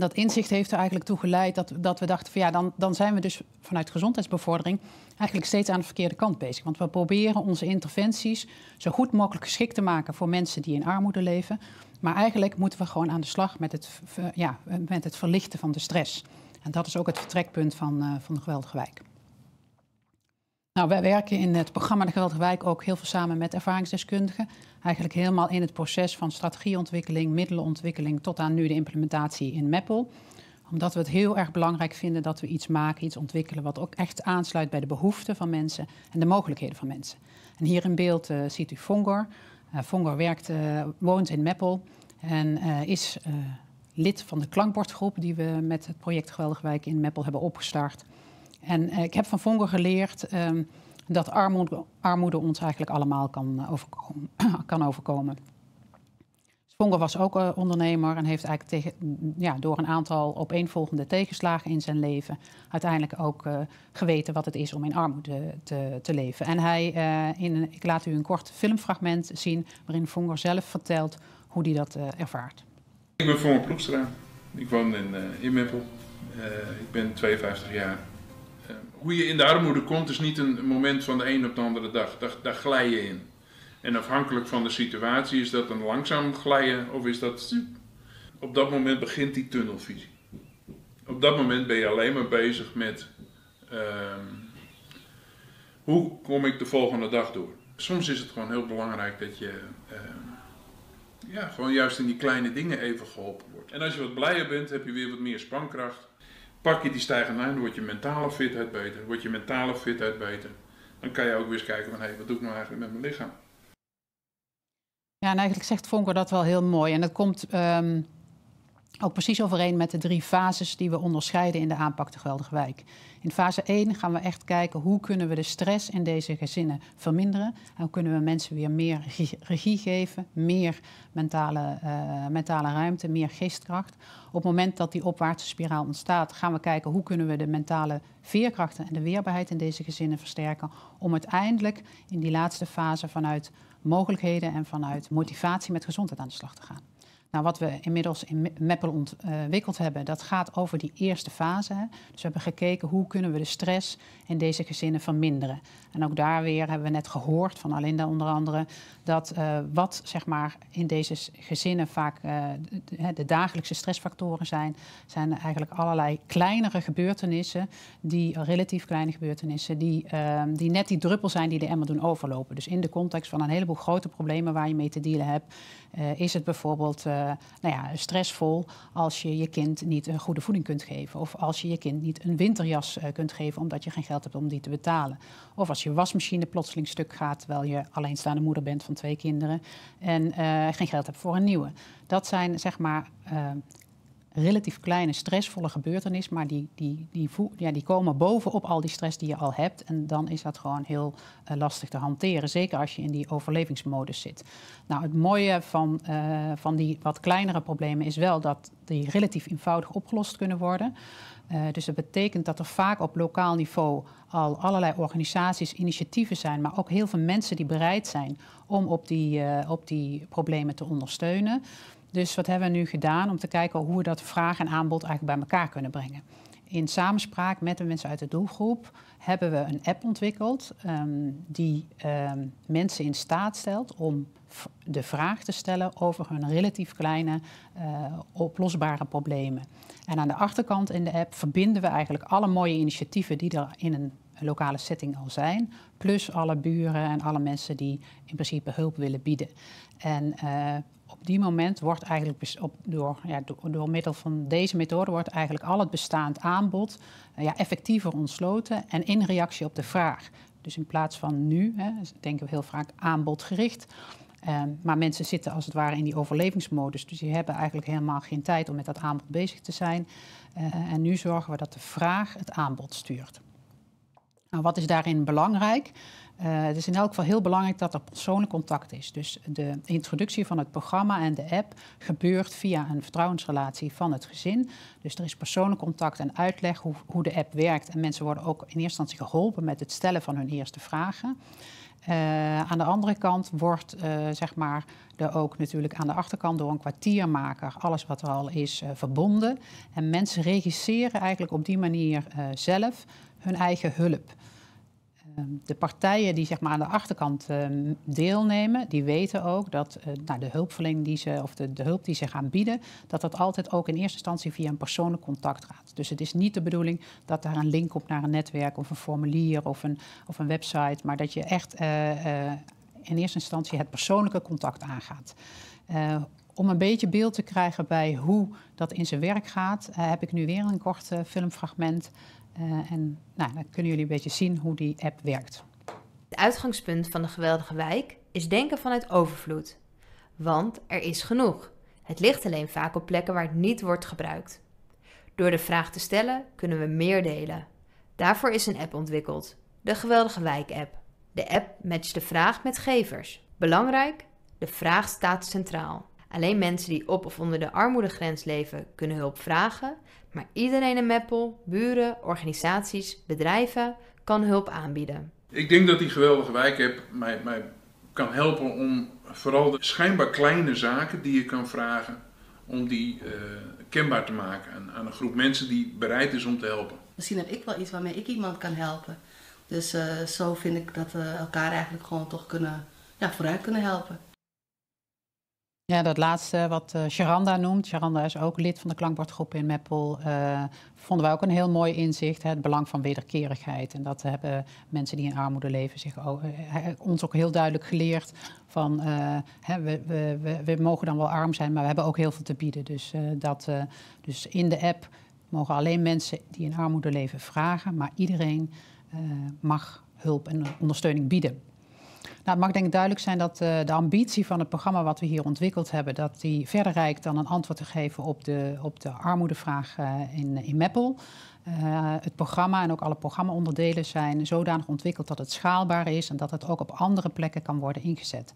dat inzicht heeft er eigenlijk toe geleid dat, dat we dachten van ja, dan, dan zijn we dus vanuit gezondheidsbevordering eigenlijk steeds aan de verkeerde kant bezig. Want we proberen onze interventies zo goed mogelijk geschikt te maken voor mensen die in armoede leven. Maar eigenlijk moeten we gewoon aan de slag met het, ja, met het verlichten van de stress. En dat is ook het vertrekpunt van, eh, van de geweldige wijk. Nou, wij werken in het programma De Geweldige Wijk ook heel veel samen met ervaringsdeskundigen. Eigenlijk helemaal in het proces van strategieontwikkeling, middelenontwikkeling tot aan nu de implementatie in Meppel. Omdat we het heel erg belangrijk vinden dat we iets maken, iets ontwikkelen wat ook echt aansluit bij de behoeften van mensen en de mogelijkheden van mensen. En hier in beeld eh, ziet u Vongor. Uh, Vongor werkt, eh, woont in Meppel en is lid van de klankbordgroep die we met het project Geweldige Wijk in Meppel hebben opgestart. En eh, ik heb van Vonger geleerd ehm, dat armoede, armoede, ons eigenlijk allemaal kan eh, overkomen. [CLEARS THROAT] kan overkomen. Dus was ook een eh, ondernemer en heeft eigenlijk tegen, mm, ja, door een aantal opeenvolgende tegenslagen in zijn leven uiteindelijk ook geweten wat het is om in armoede te, te leven. En hij, in, ik laat u een kort filmfragment zien waarin Vonger zelf vertelt hoe hij dat ervaart. Ik ben Vonger Ploegstra. Ik woon in uh, ik ben 52 jaar hoe je in de armoede komt is niet een moment van de een op de andere dag. Daar, daar glij je in. En afhankelijk van de situatie is dat een langzaam glijden of is dat... Op dat moment begint die tunnelvisie. Op dat moment ben je alleen maar bezig met... Ehm, hoe kom ik de volgende dag door? Soms is het gewoon heel belangrijk dat je... Ehm, ja, gewoon juist in die kleine dingen even geholpen wordt. En als je wat blijer bent, heb je weer wat meer spankracht. Pak je die stijgende lijn, dan wordt je mentale fitheid beter. Wordt je mentale fitheid beter. Dan kan je ook weer eens kijken van, hé, hey, wat doe ik nou eigenlijk met mijn lichaam? Ja, en eigenlijk zegt Vonker dat wel heel mooi. En dat komt ehm, ook precies overeen met de drie fases die we onderscheiden in de aanpak de geweldige wijk. In fase 1 gaan we echt kijken hoe kunnen we de stress in deze gezinnen verminderen. En hoe kunnen we mensen weer meer regie geven, meer mentale, eh, mentale ruimte, meer geestkracht. Op het moment dat die opwaartse spiraal ontstaat, gaan we kijken hoe kunnen we de mentale veerkrachten en de weerbaarheid in deze gezinnen versterken. Om uiteindelijk in die laatste fase vanuit mogelijkheden en vanuit motivatie met gezondheid aan de slag te gaan. Nou, wat we inmiddels in Meppel ontwikkeld hebben, dat gaat over die eerste fase. Dus we hebben gekeken hoe kunnen we de stress in deze gezinnen verminderen. En ook daar weer hebben we net gehoord van Alinda onder andere, dat eh, wat zeg maar in deze gezinnen vaak eh, de, de, dagelijkse stressfactoren zijn, zijn eigenlijk allerlei kleinere gebeurtenissen, die relatief kleine gebeurtenissen, die, ehm, die net die druppel zijn die de emmer doen overlopen. Dus in de context van een heleboel grote problemen waar je mee te dealen hebt, eh, is het bijvoorbeeld eh, nou ja, stressvol als je je kind niet een goede voeding kunt geven. Of als je je kind niet een winterjas eh, kunt geven omdat je geen geld hebt om die te betalen. Of als je wasmachine plotseling stuk gaat terwijl je alleenstaande moeder bent van twee kinderen en eh, geen geld hebt voor een nieuwe. Dat zijn zeg maar relatief kleine, stressvolle gebeurtenis, maar die, die, die, ja, die komen bovenop al die stress die je al hebt. En dan is dat gewoon heel eh, lastig te hanteren, zeker als je in die overlevingsmodus zit. Nou, het mooie van, eh, van die wat kleinere problemen is wel dat die relatief eenvoudig opgelost kunnen worden. Eh, dus dat betekent dat er vaak op lokaal niveau al allerlei organisaties, initiatieven zijn, maar ook heel veel mensen die bereid zijn om op die, op die problemen te ondersteunen. Dus wat hebben we nu gedaan om te kijken hoe we dat vraag en aanbod eigenlijk bij elkaar kunnen brengen? In samenspraak met de mensen uit de doelgroep hebben we een app ontwikkeld ehm, die ehm, mensen in staat stelt om de vraag te stellen over hun relatief kleine eh, oplosbare problemen. En aan de achterkant in de app verbinden we eigenlijk alle mooie initiatieven die er in een lokale setting al zijn, plus alle buren en alle mensen die in principe hulp willen bieden. En eh, op die moment wordt eigenlijk op, door, ja, door, middel van deze methode wordt eigenlijk al het bestaand aanbod eh, ja, effectiever ontsloten en in reactie op de vraag. Dus in plaats van nu, hè, denken we heel vaak aanbodgericht. Ehm, maar mensen zitten als het ware in die overlevingsmodus. Dus die hebben eigenlijk helemaal geen tijd om met dat aanbod bezig te zijn. Eh, en nu zorgen we dat de vraag het aanbod stuurt. Nou, wat is daarin belangrijk? Eh, het is in elk geval heel belangrijk dat er persoonlijk contact is. Dus de introductie van het programma en de app gebeurt via een vertrouwensrelatie van het gezin. Dus er is persoonlijk contact en uitleg hoe, hoe de app werkt. En mensen worden ook in eerste instantie geholpen met het stellen van hun eerste vragen. Eh, aan de andere kant wordt eh, zeg maar, er ook natuurlijk aan de achterkant door een kwartiermaker alles wat er al is verbonden. En mensen regisseren eigenlijk op die manier zelf hun eigen hulp. Ehm, de partijen die zeg maar, aan de achterkant ehm, deelnemen, die weten ook dat eh, nou, de hulpverlening die ze, of de, hulp die ze gaan bieden, dat dat altijd ook in eerste instantie via een persoonlijk contact gaat. Dus het is niet de bedoeling dat daar een link op naar een netwerk of een formulier of een, of een website, maar dat je echt eh, eh, in eerste instantie het persoonlijke contact aangaat. om een beetje beeld te krijgen bij hoe dat in zijn werk gaat, heb ik nu weer een kort filmfragment eh, en nou, dan kunnen jullie een beetje zien hoe die app werkt. Het uitgangspunt van de geweldige wijk is denken vanuit overvloed. Want er is genoeg. Het ligt alleen vaak op plekken waar het niet wordt gebruikt. Door de vraag te stellen kunnen we meer delen. Daarvoor is een app ontwikkeld, de Geweldige Wijk-app. De app matcht de vraag met gevers. Belangrijk, de vraag staat centraal. Alleen mensen die op of onder de armoedegrens leven kunnen hulp vragen, maar iedereen in Meppel, buren, organisaties, bedrijven kan hulp aanbieden. Ik denk dat die geweldige wijk heb mij, kan helpen om vooral de schijnbaar kleine zaken die je kan vragen, om die eh, kenbaar te maken aan, aan, een groep mensen die bereid is om te helpen. Misschien heb ik wel iets waarmee ik iemand kan helpen. Dus eh, zo vind ik dat we eh, elkaar eigenlijk gewoon toch kunnen, ja, vooruit kunnen helpen. Ja, dat laatste wat eh, Sharanda noemt. Sharanda is ook lid van de klankbordgroep in Meppel. Eh, vonden wij ook een heel mooi inzicht. Hè, het belang van wederkerigheid. En dat hebben mensen die in armoede leven zich ook, eh, ons ook heel duidelijk geleerd. Van, hè, we, we, we, we, mogen dan wel arm zijn, maar we hebben ook heel veel te bieden. Dus, dat, dus in de app mogen alleen mensen die in armoede leven vragen. Maar iedereen mag hulp en ondersteuning bieden. Nou, het mag denk ik duidelijk zijn dat eh, de ambitie van het programma wat we hier ontwikkeld hebben, dat die verder reikt dan een antwoord te geven op de, op de armoedevraag eh, in, in Meppel. Eh, het programma en ook alle programmaonderdelen zijn zodanig ontwikkeld dat het schaalbaar is en dat het ook op andere plekken kan worden ingezet.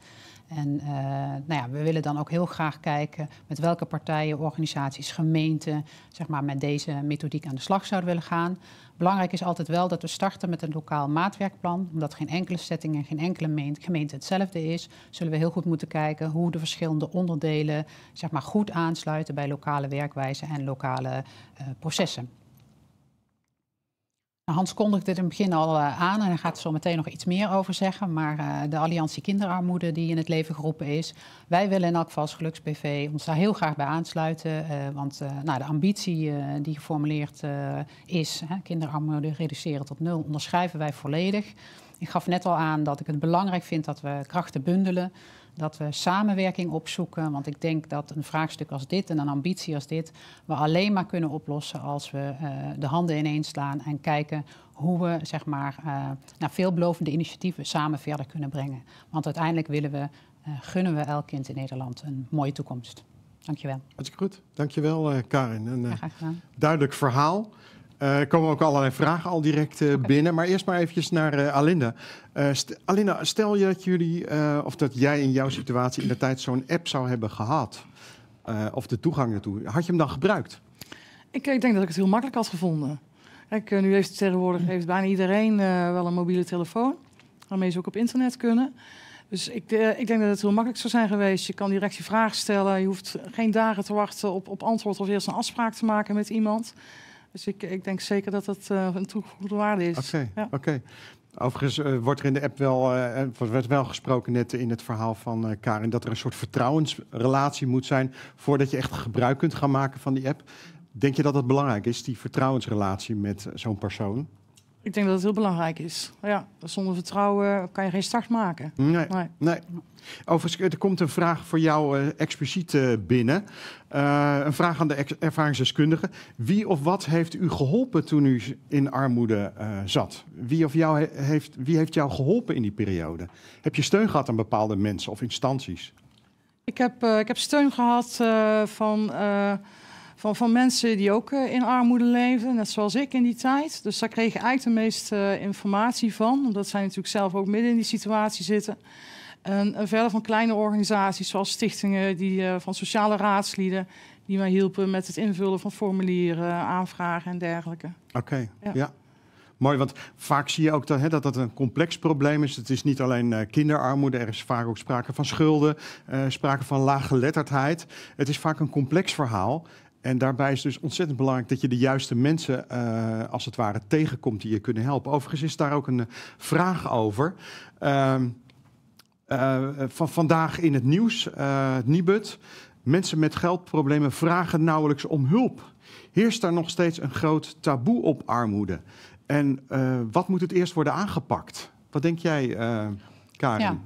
En eh, nou ja, we willen dan ook heel graag kijken met welke partijen, organisaties, gemeenten, zeg maar, met deze methodiek aan de slag zouden willen gaan. Belangrijk is altijd wel dat we starten met een lokaal maatwerkplan. Omdat geen enkele setting en geen enkele gemeente hetzelfde is, zullen we heel goed moeten kijken hoe de verschillende onderdelen zeg maar, goed aansluiten bij lokale werkwijzen en lokale eh, processen. Nou, Hans kondigde dit in het begin al eh, aan en hij gaat er zo meteen nog iets meer over zeggen. Maar eh, de Alliantie Kinderarmoede die in het leven geroepen is. Wij willen in elk geval als ons daar heel graag bij aansluiten. Eh, want nou, de ambitie die geformuleerd is, kinderarmoede reduceren tot nul, onderschrijven wij volledig. Ik gaf net al aan dat ik het belangrijk vind dat we krachten bundelen dat we samenwerking opzoeken. Want ik denk dat een vraagstuk als dit en een ambitie als dit we alleen maar kunnen oplossen als we eh, de handen ineens slaan en kijken hoe we zeg maar, eh, naar veelbelovende initiatieven samen verder kunnen brengen. Want uiteindelijk willen we, eh, gunnen we elk kind in Nederland een mooie toekomst. Dankjewel. Hartstikke goed. Dankjewel, Karin. wel, ja, graag gedaan. duidelijk verhaal. Eh, er komen ook allerlei vragen al direct eh, binnen. Maar eerst maar eventjes naar eh, Alinda. Alinda, stel je dat jullie, of dat jij in jouw situatie in de tijd zo'n app zou hebben gehad. of de toegang ertoe. Had je hem dan gebruikt? Ik, ik, denk dat ik het heel makkelijk had gevonden. nu heeft tegenwoordig heeft bijna iedereen wel een mobiele telefoon. Waarmee ze ook op internet kunnen. Dus ik, ik, denk dat het heel makkelijk zou zijn geweest. Je kan direct je vraag stellen. Je hoeft geen dagen te wachten op, op antwoord of eerst een afspraak te maken met iemand. Dus ik, denk zeker dat dat uh, een toegevoegde waarde is. Oké, oké. Overigens eh, wordt er in de app wel, eh, werd wel gesproken net in het verhaal van Karin, dat er een soort vertrouwensrelatie moet zijn voordat je echt gebruik kunt gaan maken van die app. Denk je dat dat belangrijk is, die vertrouwensrelatie met zo'n persoon? Ik denk dat het heel belangrijk is. Ja, zonder vertrouwen kan je geen start maken. Nee. nee. Overigens, er komt een vraag voor jou uh, expliciet eh, binnen. Eh, een vraag aan de ervaringsdeskundige. Wie of wat heeft u geholpen toen u in armoede zat? Wie, of jou heeft, wie heeft jou geholpen in die periode? Heb je steun gehad aan bepaalde mensen of instanties? Ik heb, ik heb steun gehad van van, van mensen die ook eh, in armoede leefden, net zoals ik in die tijd. Dus daar kreeg ik eigenlijk de meeste eh, informatie van, omdat zij natuurlijk zelf ook midden in die situatie zitten. En, verder van kleine organisaties zoals stichtingen, die, eh, van sociale raadslieden, die mij hielpen met het invullen van formulieren, aanvragen en dergelijke. Oké, ja. Mooi, want vaak zie je ook dat, hè, dat, dat een complex probleem is. Het is niet alleen kinderarmoede, er is vaak ook sprake van schulden, sprake van laaggeletterdheid. Het is vaak een complex verhaal. En daarbij is het dus ontzettend belangrijk dat je de juiste mensen, eh, als het ware, tegenkomt die je kunnen helpen. Overigens is daar ook een eh, vraag over. Ehm, eh, van vandaag in het nieuws, Nibud. Mensen met geldproblemen vragen nauwelijks om hulp. Heerst daar nog steeds een groot taboe op armoede? En wat moet het eerst worden aangepakt? Wat denk jij, Karin?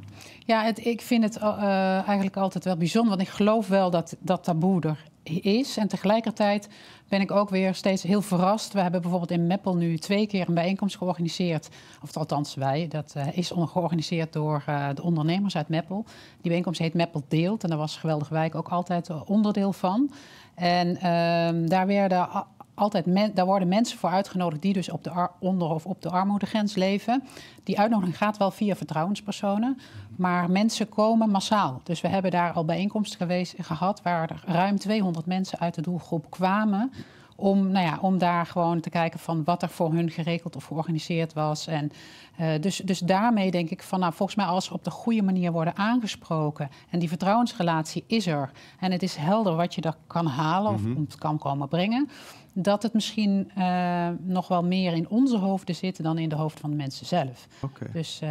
Ja. het, ik vind het eigenlijk altijd wel bijzonder. Want ik geloof wel dat dat taboe er is. En tegelijkertijd ben ik ook weer steeds heel verrast. We hebben bijvoorbeeld in Meppel nu twee keer een bijeenkomst georganiseerd. Of althans wij. Dat eh, is georganiseerd door eh, de ondernemers uit Meppel. Die bijeenkomst heet Meppel Deelt. En daar was Geweldig Wijk ook altijd onderdeel van. En ehm, daar werden altijd men, daar worden mensen voor uitgenodigd die dus op de onder of op de armoedegrens leven. Die uitnodiging gaat wel via vertrouwenspersonen, maar mensen komen massaal. Dus we hebben daar al bijeenkomsten geweest, gehad waar er ruim 200 mensen uit de doelgroep kwamen om, nou ja, om daar gewoon te kijken van wat er voor hun geregeld of georganiseerd was. En, eh, dus, dus daarmee denk ik van, nou, volgens mij als ze op de goede manier worden aangesproken en die vertrouwensrelatie is er en het is helder wat je daar kan halen of mm kan komen brengen, dat het misschien eh, nog wel meer in onze hoofden zit dan in de hoofd van de mensen zelf. Dus, eh,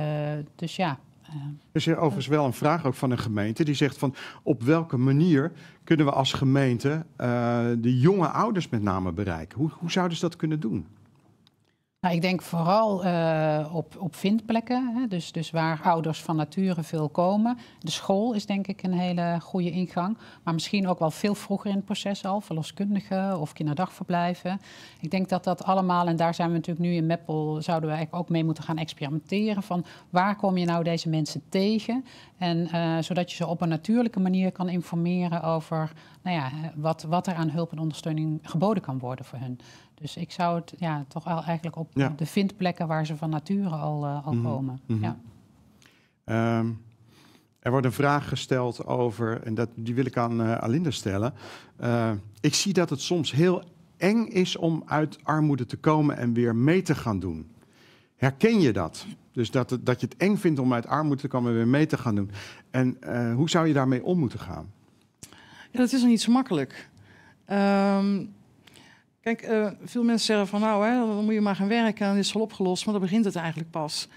dus ja, dus er is hier overigens wel een vraag ook van een gemeente die zegt van op welke manier kunnen we als gemeente eh, de jonge ouders met name bereiken? Hoe, hoe zouden ze dat kunnen doen? Nou, ik denk vooral eh, op, op vindplekken, hè? Dus, dus waar ouders van nature veel komen. De school is denk ik een hele goede ingang, maar misschien ook wel veel vroeger in het proces al, verloskundigen of kinderdagverblijven. Ik denk dat dat allemaal, en daar zijn we natuurlijk nu in Meppel, zouden we eigenlijk ook mee moeten gaan experimenteren van waar kom je nou deze mensen tegen? En eh, zodat je ze op een natuurlijke manier kan informeren over nou ja, wat, wat er aan hulp en ondersteuning geboden kan worden voor hun. Dus ik zou het ja, toch al eigenlijk op de vindplekken waar ze van nature al, eh, al mhm. komen. Mhm. ja. Ehm, er wordt een vraag gesteld over, en dat, die wil ik aan eh, Alinda stellen. Eh, ik zie dat het soms heel eng is om uit armoede te komen en weer mee te gaan doen. Herken je dat? Dus dat, dat je het eng vindt om uit armoede te komen en weer mee te gaan doen. En hoe zou je daarmee om moeten gaan? Ja, dat is niet zo makkelijk. Ehm, Kijk, eh, veel mensen zeggen van nou, hè, dan moet je maar gaan werken en dan is het al opgelost. Maar dan begint het eigenlijk pas.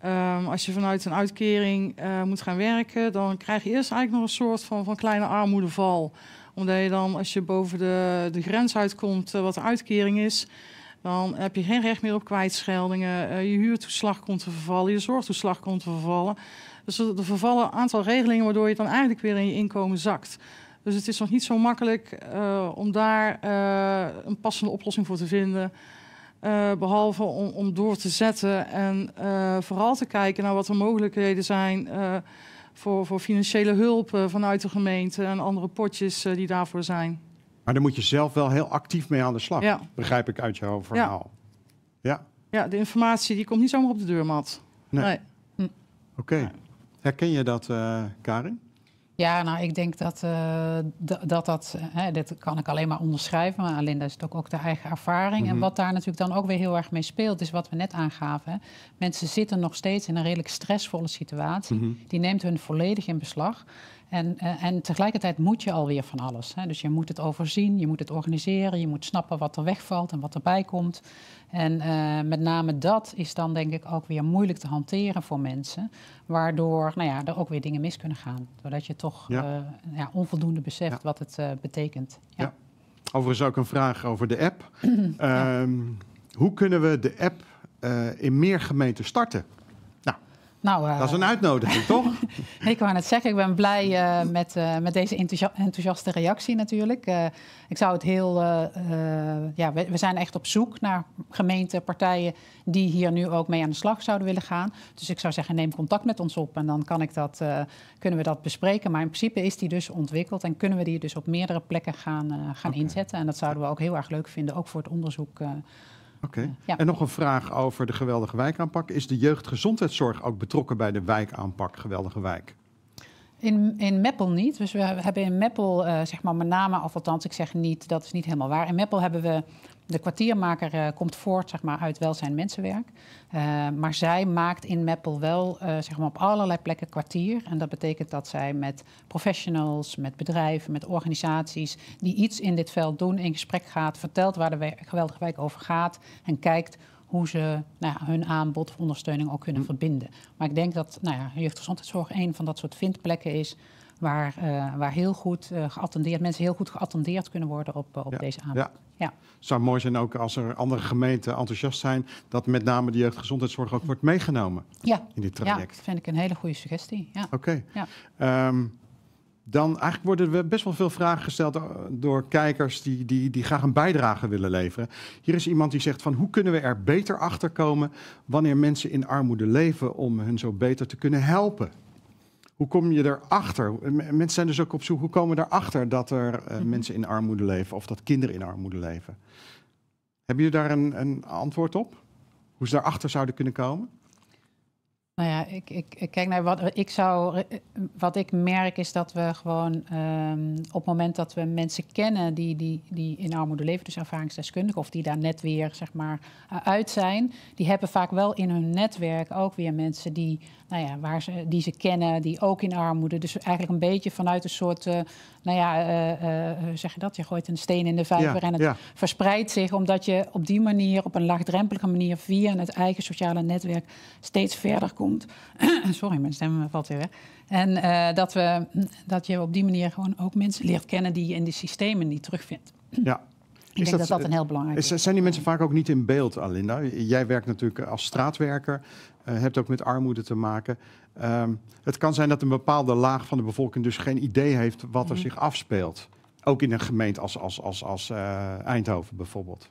Ehm, als je vanuit een uitkering eh, moet gaan werken, dan krijg je eerst eigenlijk nog een soort van, van kleine armoedeval. Omdat je dan, als je boven de, de grens uitkomt eh, wat de uitkering is, dan heb je geen recht meer op kwijtscheldingen. je huurtoeslag komt te vervallen, je zorgtoeslag komt te vervallen. Dus er, er vervallen een aantal regelingen waardoor je dan eigenlijk weer in je inkomen zakt. Dus het is nog niet zo makkelijk eh, om daar eh, een passende oplossing voor te vinden. Eh, behalve om, om, door te zetten en vooral te kijken naar wat de mogelijkheden zijn voor, voor, financiële hulp vanuit de gemeente en andere potjes die daarvoor zijn. Maar daar moet je zelf wel heel actief mee aan de slag, begrijp ik uit jouw verhaal. Ja. ja. ja. de informatie die komt niet zomaar op de deurmat. Nee. Hm. Oké. Herken je dat, Karin? Ja, nou, ik denk dat eh, dat, dat hè, dit kan ik alleen maar onderschrijven, maar alleen dat is het ook, ook de eigen ervaring. En mhm. wat daar natuurlijk dan ook weer heel erg mee speelt, is wat we net aangaven. Mensen zitten nog steeds in een redelijk stressvolle situatie. Mhm. Die neemt hun volledig in beslag. En, eh, en tegelijkertijd moet je alweer van alles. Hè. Dus je moet het overzien, je moet het organiseren, je moet snappen wat er wegvalt en wat erbij komt. En eh, met name dat is dan denk ik ook weer moeilijk te hanteren voor mensen. Waardoor nou ja, er ook weer dingen mis kunnen gaan. Doordat je toch ja, eh, onvoldoende beseft wat het eh, betekent. Ja. Overigens ook een vraag over de app. [CLEARS THROAT] Ehm, hoe kunnen we de app in meer gemeenten starten? Nou, dat is eh, een uitnodiging, toch? [LAUGHS] ik wou net zeggen, ik ben blij eh, met, eh, met deze enthousiaste reactie natuurlijk. ik zou het heel. ja, we, we, zijn echt op zoek naar gemeenten, partijen die hier nu ook mee aan de slag zouden willen gaan. Dus ik zou zeggen, neem contact met ons op en dan kan ik dat, kunnen we dat bespreken. Maar in principe is die dus ontwikkeld en kunnen we die dus op meerdere plekken gaan, gaan inzetten. En dat zouden we ook heel erg leuk vinden, ook voor het onderzoek Oké. En nog een vraag over de geweldige wijkaanpak. Is de jeugdgezondheidszorg ook betrokken bij de wijkaanpak Geweldige Wijk? In, in Meppel niet. Dus we hebben in Meppel, eh, zeg maar met name, of althans, ik zeg niet, dat is niet helemaal waar. In Meppel hebben we de kwartiermaker eh, komt voort zeg maar, uit welzijn mensenwerk. Eh, maar zij maakt in Meppel wel eh, zeg maar op allerlei plekken kwartier. En dat betekent dat zij met professionals, met bedrijven, met organisaties die iets in dit veld doen, in gesprek gaat, vertelt waar de geweldige wijk over gaat en kijkt hoe ze nou ja, hun aanbod of ondersteuning ook kunnen mm. verbinden. Maar ik denk dat nou ja, jeugdgezondheidszorg een van dat soort vindplekken is waar, eh, waar heel goed eh, geattendeerd, mensen heel goed geattendeerd kunnen worden op, eh, op deze aanbod. Ja. ja. zou mooi zijn ook als er andere gemeenten enthousiast zijn, dat met name de jeugdgezondheidszorg ook wordt meegenomen ja. in dit traject. Ja, dat vind ik een hele goede suggestie. Ja. Oké. Ja. Ehm, dan eigenlijk worden we best wel veel vragen gesteld door kijkers die, die, die graag een bijdrage willen leveren. Hier is iemand die zegt van hoe kunnen we er beter achter komen wanneer mensen in armoede leven om hen zo beter te kunnen helpen? hoe kom je erachter? Mensen zijn dus ook op zoek, hoe komen we erachter dat er eh, mhm. mensen in armoede leven of dat kinderen in armoede leven? Hebben jullie daar een, een antwoord op? Hoe ze daarachter zouden kunnen komen? Nou ja, ik, ik, ik, kijk naar wat ik zou. Wat ik merk is dat we gewoon ehm, op het moment dat we mensen kennen die, die, die in armoede leven, dus ervaringsdeskundigen, of die daar net weer zeg maar eh, uit zijn, die hebben vaak wel in hun netwerk ook weer mensen die, nou ja, waar ze, die ze kennen, die ook in armoede. Dus eigenlijk een beetje vanuit een soort, eh, nou ja, uh, zeg je dat? Je gooit een steen in de vijver en het verspreidt zich, omdat je op die manier, op een laagdrempelige manier, via het eigen sociale netwerk steeds verder komt [CLEARS THROAT] Sorry, mijn stem eh, valt weer weg. En eh, dat, we, mm, dat je op die manier gewoon ook mensen leert kennen die je in de systemen niet terugvindt. [CLEARS THROAT] Ja. Ik denk dat, dat, een heel belangrijk is. Zijn die mensen vaak ook niet in beeld, Alinda? Jij werkt natuurlijk als straatwerker, eh, hebt ook met armoede te maken. Ehm, het kan zijn dat een bepaalde laag van de bevolking dus geen idee heeft wat er mhm. zich afspeelt. Ook in een gemeente als, als, als, Eindhoven bijvoorbeeld.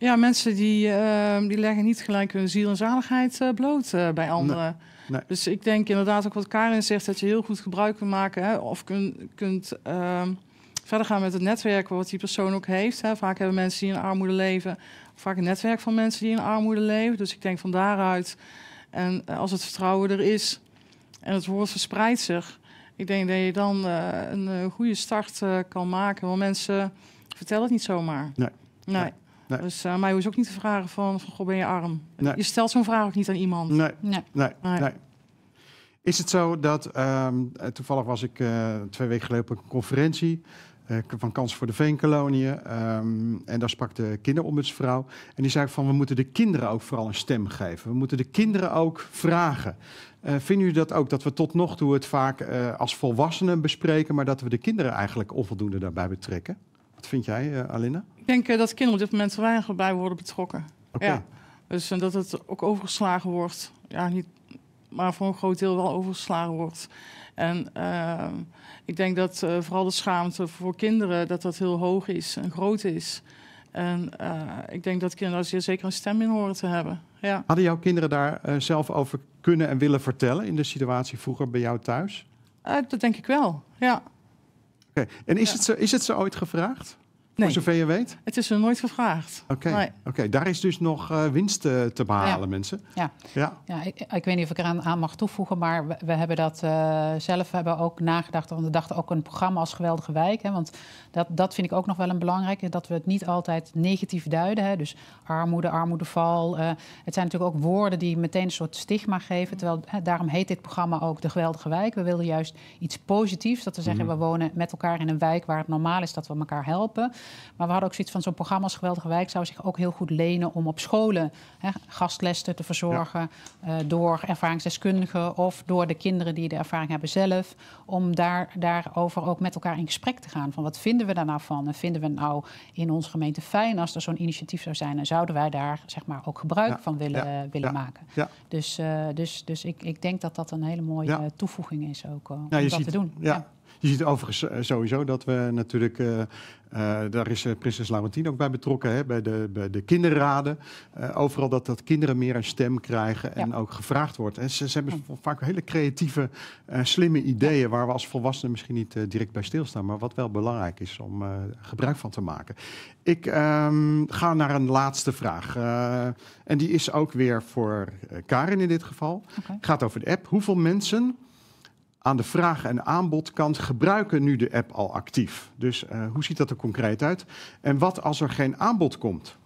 Ja, mensen die, ehm, die leggen niet gelijk hun ziel en zaligheid eh, bloot eh, bij anderen. Dus ik denk inderdaad ook wat Karin zegt, dat je heel goed gebruik kunt maken hè, of kun, kunt ehm, verder gaan met het netwerk wat die persoon ook heeft. Hè. Vaak hebben mensen die in armoede leven, vaak een netwerk van mensen die in armoede leven. Dus ik denk van daaruit, en eh, als het vertrouwen er is en het woord verspreidt zich, ik denk dat je dan een goede start kan maken. Want mensen vertellen het niet zomaar. Nee. nee. Dus uh, mij was ook niet te vragen van, van goh, ben je arm? Je stelt zo'n vraag ook niet aan iemand. Nee, nee, nee. Is het zo dat, ehm, eh, toevallig was ik eh, twee weken geleden op een conferentie eh, van Kans voor de Veenkoloniën. Ehm, en daar sprak de kinderombudsvrouw. En die zei van, we moeten de kinderen ook vooral een stem geven. We moeten de kinderen ook vragen. Uh, vinden jullie dat ook, dat we tot nog toe het vaak als volwassenen bespreken... maar dat we de kinderen eigenlijk onvoldoende daarbij betrekken? Wat vind jij, eh, Alina? Ik denk eh, dat kinderen op dit moment te weinig bij worden betrokken. Ja. Dus eh, dat het ook overgeslagen wordt. Ja, niet, maar voor een groot deel wel overgeslagen wordt. En ehm, ik denk dat vooral de schaamte voor kinderen dat dat heel hoog is en groot is. En ik denk dat kinderen daar zeker een stem in horen te hebben. Ja. Hadden jouw kinderen daar zelf over kunnen en willen vertellen in de situatie vroeger bij jou thuis? dat denk ik wel, ja. En is, het zo? is het zo ooit gevraagd? Nee. Voor zover je weet? Het is er nooit gevraagd. Oké, okay. daar is dus nog eh, winst eh, te behalen, mensen. Ja, ja. ja ik, ik, weet niet of ik eraan aan mag toevoegen, maar we, hebben dat eh, zelf hebben ook nagedacht. Want we dachten ook een programma als Geweldige Wijk. Hè, want dat, dat vind ik ook nog wel een belangrijke, dat we het niet altijd negatief duiden. Hè, dus armoede, armoedeval. het zijn natuurlijk ook woorden die meteen een soort stigma geven. Terwijl daarom heet dit programma ook De Geweldige Wijk. We wilden juist iets positiefs, dat we zeggen mhm. we wonen met elkaar in een wijk waar het normaal is dat we elkaar helpen. Maar we hadden ook zoiets van zo'n programma's Geweldige Wijk zou zich ook heel goed lenen om op scholen hè, gastlessen te verzorgen eh, door ervaringsdeskundigen of door de kinderen die de ervaring hebben zelf. Om daar, daarover ook met elkaar in gesprek te gaan. Van wat vinden we daar nou van? En vinden we nou in onze gemeente fijn als er zo'n initiatief zou zijn? En zouden wij daar zeg maar ook gebruik van willen, eh, willen maken? Dus, eh, dus, dus ik, ik denk dat dat een hele mooie toevoeging is ook om dat te doen. ja. Je ziet overigens eh, sowieso dat we natuurlijk. Eh, eh, daar is prinses Laurentien ook bij betrokken, hè, bij, de, bij de kinderraden. overal dat, dat kinderen meer een stem krijgen en ook gevraagd wordt. ze, hebben vaak hele creatieve, slimme ideeën waar we als volwassenen misschien niet direct bij stilstaan, maar wat wel belangrijk is om gebruik van te maken. Ik ehm, ga naar een laatste vraag. en die is ook weer voor Karin in dit geval. gaat over de app. Hoeveel mensen aan de vraag- en aanbodkant gebruiken nu de app al actief? Dus eh, hoe ziet dat er concreet uit? En wat als er geen aanbod komt?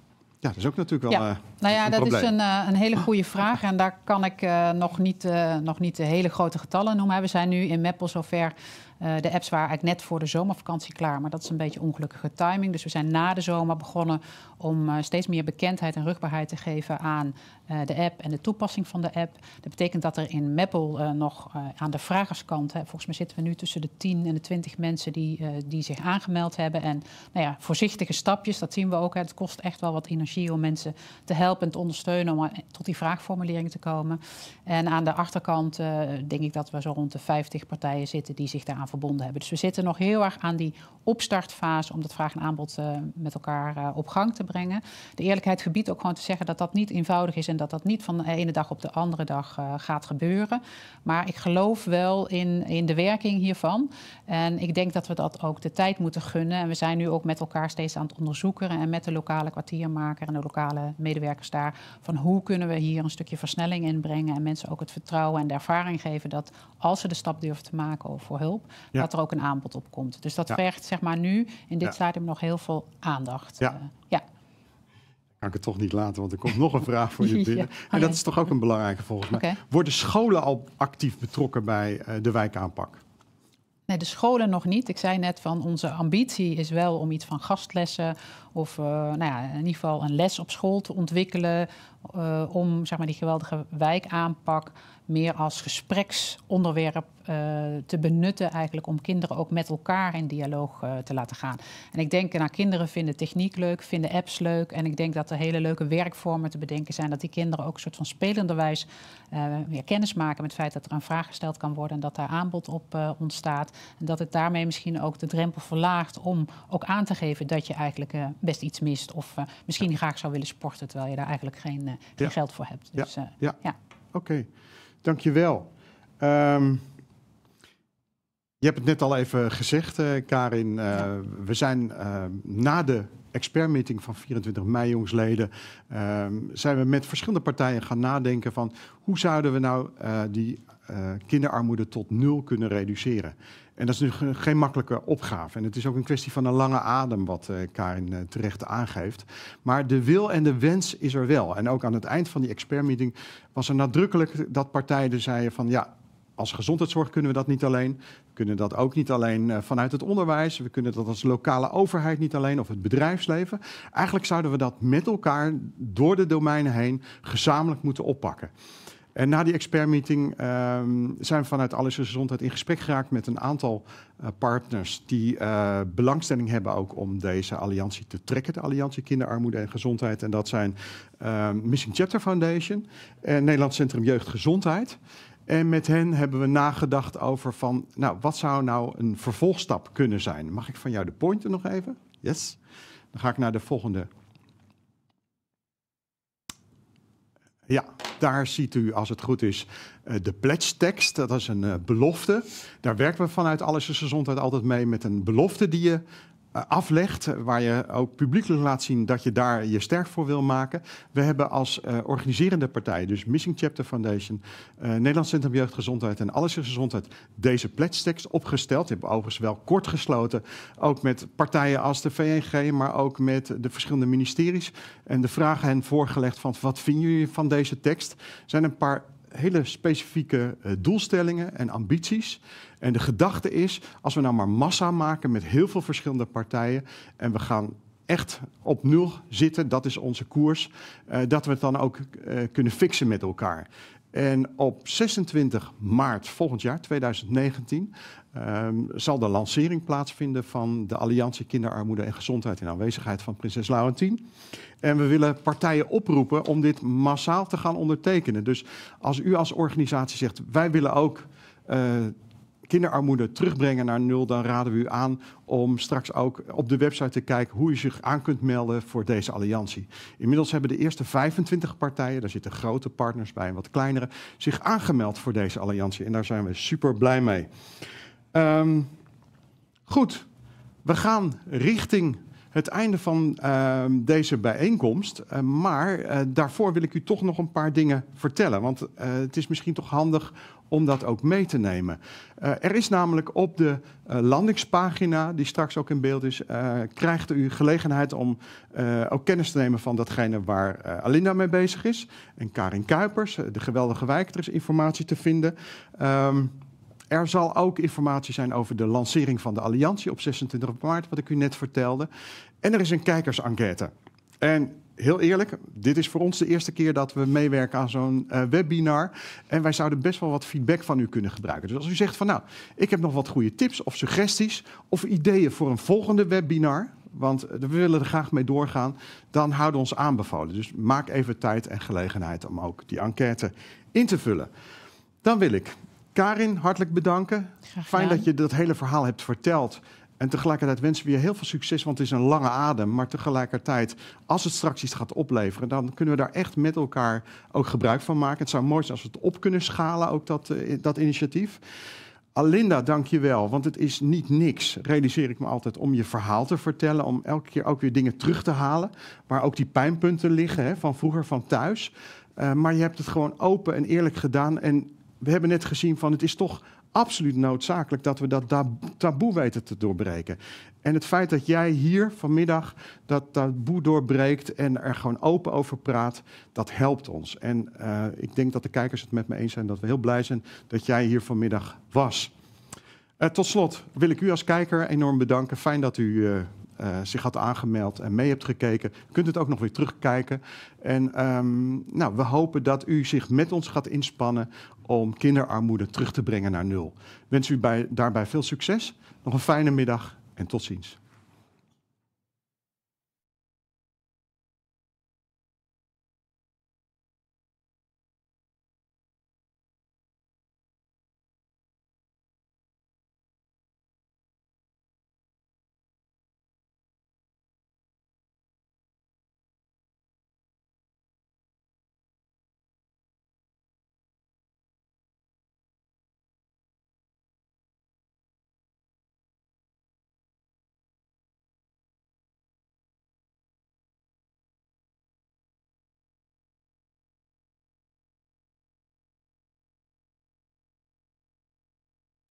Ja, dat is ook natuurlijk wel. Ja. Uh, nou ja, dat is een, eh, een hele goede vraag. En daar kan ik nog, niet, nog niet de hele grote getallen noemen. We zijn nu in Meppel zover. de apps waren eigenlijk net voor de zomervakantie klaar. Maar dat is een beetje ongelukkige timing. Dus we zijn na de zomer begonnen om steeds meer bekendheid en rugbaarheid te geven aan eh, de app en de toepassing van de app. Dat betekent dat er in Maple eh, nog eh, aan de vragerskant, hè, volgens mij zitten we nu tussen de 10 en de 20 mensen die, die zich aangemeld hebben. En nou ja, voorzichtige stapjes, dat zien we ook. Het kost echt wel wat energie om mensen te helpen en te ondersteunen om tot die vraagformulering te komen. En aan de achterkant denk ik dat we zo rond de 50 partijen zitten die zich daaraan verbonden hebben. Dus we zitten nog heel erg aan die opstartfase om dat vraag en aanbod met elkaar op gang te brengen. De eerlijkheid gebiedt ook gewoon te zeggen dat dat niet eenvoudig is en dat dat niet van de ene dag op de andere dag eh, gaat gebeuren. Maar ik geloof wel in, in de werking hiervan. En ik denk dat we dat ook de tijd moeten gunnen. En we zijn nu ook met elkaar steeds aan het onderzoeken en met de lokale kwartiermaker en de lokale medewerkers daar van hoe kunnen we hier een stukje versnelling in brengen en mensen ook het vertrouwen en de ervaring geven dat als ze de stap durven te maken voor hulp, dat er ook een aanbod op komt. Dus dat ja. vergt zeg maar nu in dit ja. stadium nog heel veel aandacht. Ja. Eh, ja. Ga ik het toch niet laten, want er komt nog een vraag voor je [LAUGHS] binnen. En oh, dat is toch ook een belangrijke volgens mij. Worden scholen al actief betrokken bij eh, de wijkaanpak? Nee, de scholen nog niet. Ik zei net van onze ambitie is wel om iets van gastlessen of eh, nou ja, in ieder geval een les op school te ontwikkelen. Eh, om zeg maar, die geweldige wijkaanpak meer als gespreksonderwerp eh, te benutten, eigenlijk om kinderen ook met elkaar in dialoog eh, te laten gaan. En ik denk, nou, kinderen vinden techniek leuk, vinden apps leuk. En ik denk dat er hele leuke werkvormen te bedenken zijn. Dat die kinderen ook een soort van spelenderwijs meer eh, kennis maken met het feit dat er een vraag gesteld kan worden en dat daar aanbod op ontstaat. En dat het daarmee misschien ook de drempel verlaagt om ook aan te geven dat je eigenlijk best iets mist. Of misschien graag zou willen sporten, terwijl je daar eigenlijk geen, geen geld voor hebt. Dus, ja. ja. ja. Oké. Dankjewel. Um, je hebt het net al even gezegd, eh, Karin. Eh, we zijn eh, na de expertmeeting van 24 mei, jongsleden, ehm, zijn we met verschillende partijen gaan nadenken van hoe zouden we nou die kinderarmoede tot nul kunnen reduceren. En dat is nu geen makkelijke opgave. En het is ook een kwestie van een lange adem, wat eh, Karin eh, terecht aangeeft. Maar de wil en de wens is er wel. En ook aan het eind van die expertmeeting was er nadrukkelijk dat partijen dus zeiden van ja, als gezondheidszorg kunnen we dat niet alleen. We kunnen dat ook niet alleen eh, vanuit het onderwijs. We kunnen dat als lokale overheid niet alleen of het bedrijfsleven. Eigenlijk zouden we dat met elkaar door de domeinen heen gezamenlijk moeten oppakken. En na die expertmeeting ehm, zijn we vanuit Alles Gezondheid in gesprek geraakt met een aantal eh, partners die eh, belangstelling hebben ook om deze alliantie te trekken, de Alliantie Kinderarmoede en Gezondheid. En dat zijn ehm, Missing Chapter Foundation en Nederlands Centrum Jeugdgezondheid. En met hen hebben we nagedacht over van, nou, wat zou nou een vervolgstap kunnen zijn? Mag ik van jou de pointer nog even? Yes. Dan ga ik naar de volgende Ja, daar ziet u, als het goed is, eh, de pledgetekst. Dat is een eh, belofte. Daar werken we vanuit Alles is Gezondheid altijd mee met een belofte die je eh, aflegt, eh, waar je ook publiekelijk laat zien dat je daar je sterk voor wil maken. We hebben als eh, organiserende partij, dus Missing Chapter Foundation, uh, Nederlands Centrum Jeugdgezondheid en Alles is Gezondheid, deze pledgetekst opgesteld. Ik heb overigens wel kort gesloten, ook met partijen als de VNG, maar ook met de verschillende ministeries. En de vragen hen voorgelegd van wat vinden jullie van deze tekst? Er zijn een paar hele specifieke eh, doelstellingen en ambities. En de gedachte is, als we nou maar massa maken met heel veel verschillende partijen en we gaan echt op nul zitten, dat is onze koers, eh, dat we het dan ook eh, kunnen fixen met elkaar. En op 26 maart volgend jaar, 2019, ehm, zal de lancering plaatsvinden van de Alliantie Kinderarmoede en Gezondheid in aanwezigheid van prinses Laurentien. En we willen partijen oproepen om dit massaal te gaan ondertekenen. Dus als u als organisatie zegt, wij willen ook eh, kinderarmoede terugbrengen naar nul, dan raden we u aan om straks ook op de website te kijken hoe u zich aan kunt melden voor deze alliantie. Inmiddels hebben de eerste 25 partijen, daar zitten grote partners bij en wat kleinere, zich aangemeld voor deze alliantie. En daar zijn we super blij mee. Ehm, goed, we gaan richting het einde van ehm, deze bijeenkomst. Eh, maar eh, daarvoor wil ik u toch nog een paar dingen vertellen. Want eh, het is misschien toch handig om dat ook mee te nemen. Eh, er is namelijk op de eh, landingspagina, die straks ook in beeld is, eh, krijgt u gelegenheid om ook kennis te nemen van datgene waar Alinda mee bezig is. En Karin Kuipers, de geweldige wijk, er is informatie te vinden. Ehm, er zal ook informatie zijn over de lancering van de alliantie op 26 maart, wat ik u net vertelde. En er is een kijkersenquête. En heel eerlijk, dit is voor ons de eerste keer dat we meewerken aan zo'n eh, webinar. En wij zouden best wel wat feedback van u kunnen gebruiken. Dus als u zegt van nou, ik heb nog wat goede tips of suggesties of ideeën voor een volgende webinar. Want eh, we willen er graag mee doorgaan. Dan houden ons aanbevolen. Dus maak even tijd en gelegenheid om ook die enquête in te vullen. Dan wil ik Karin hartelijk bedanken. Fijn dat je dat hele verhaal hebt verteld. En tegelijkertijd wensen we je heel veel succes, want het is een lange adem. Maar tegelijkertijd, als het straks iets gaat opleveren, dan kunnen we daar echt met elkaar ook gebruik van maken. Het zou mooi zijn als we het op kunnen schalen, ook dat, eh, dat initiatief. Alinda, dank je wel, want het is niet niks, realiseer ik me altijd, om je verhaal te vertellen, om elke keer ook weer dingen terug te halen, waar ook die pijnpunten liggen hè, van vroeger, van thuis. Eh, maar je hebt het gewoon open en eerlijk gedaan en we hebben net gezien van het is toch absoluut noodzakelijk dat we dat taboe weten te doorbreken. En het feit dat jij hier vanmiddag dat taboe doorbreekt en er gewoon open over praat, dat helpt ons. En eh, ik denk dat de kijkers het met me eens zijn dat we heel blij zijn dat jij hier vanmiddag was. Eh, tot slot wil ik u als kijker enorm bedanken. Fijn dat u eh, zich had aangemeld en mee hebt gekeken. U kunt het ook nog weer terugkijken. En ehm, nou, we hopen dat u zich met ons gaat inspannen om kinderarmoede terug te brengen naar nul. Wens u bij, daarbij veel succes, nog een fijne middag en tot ziens.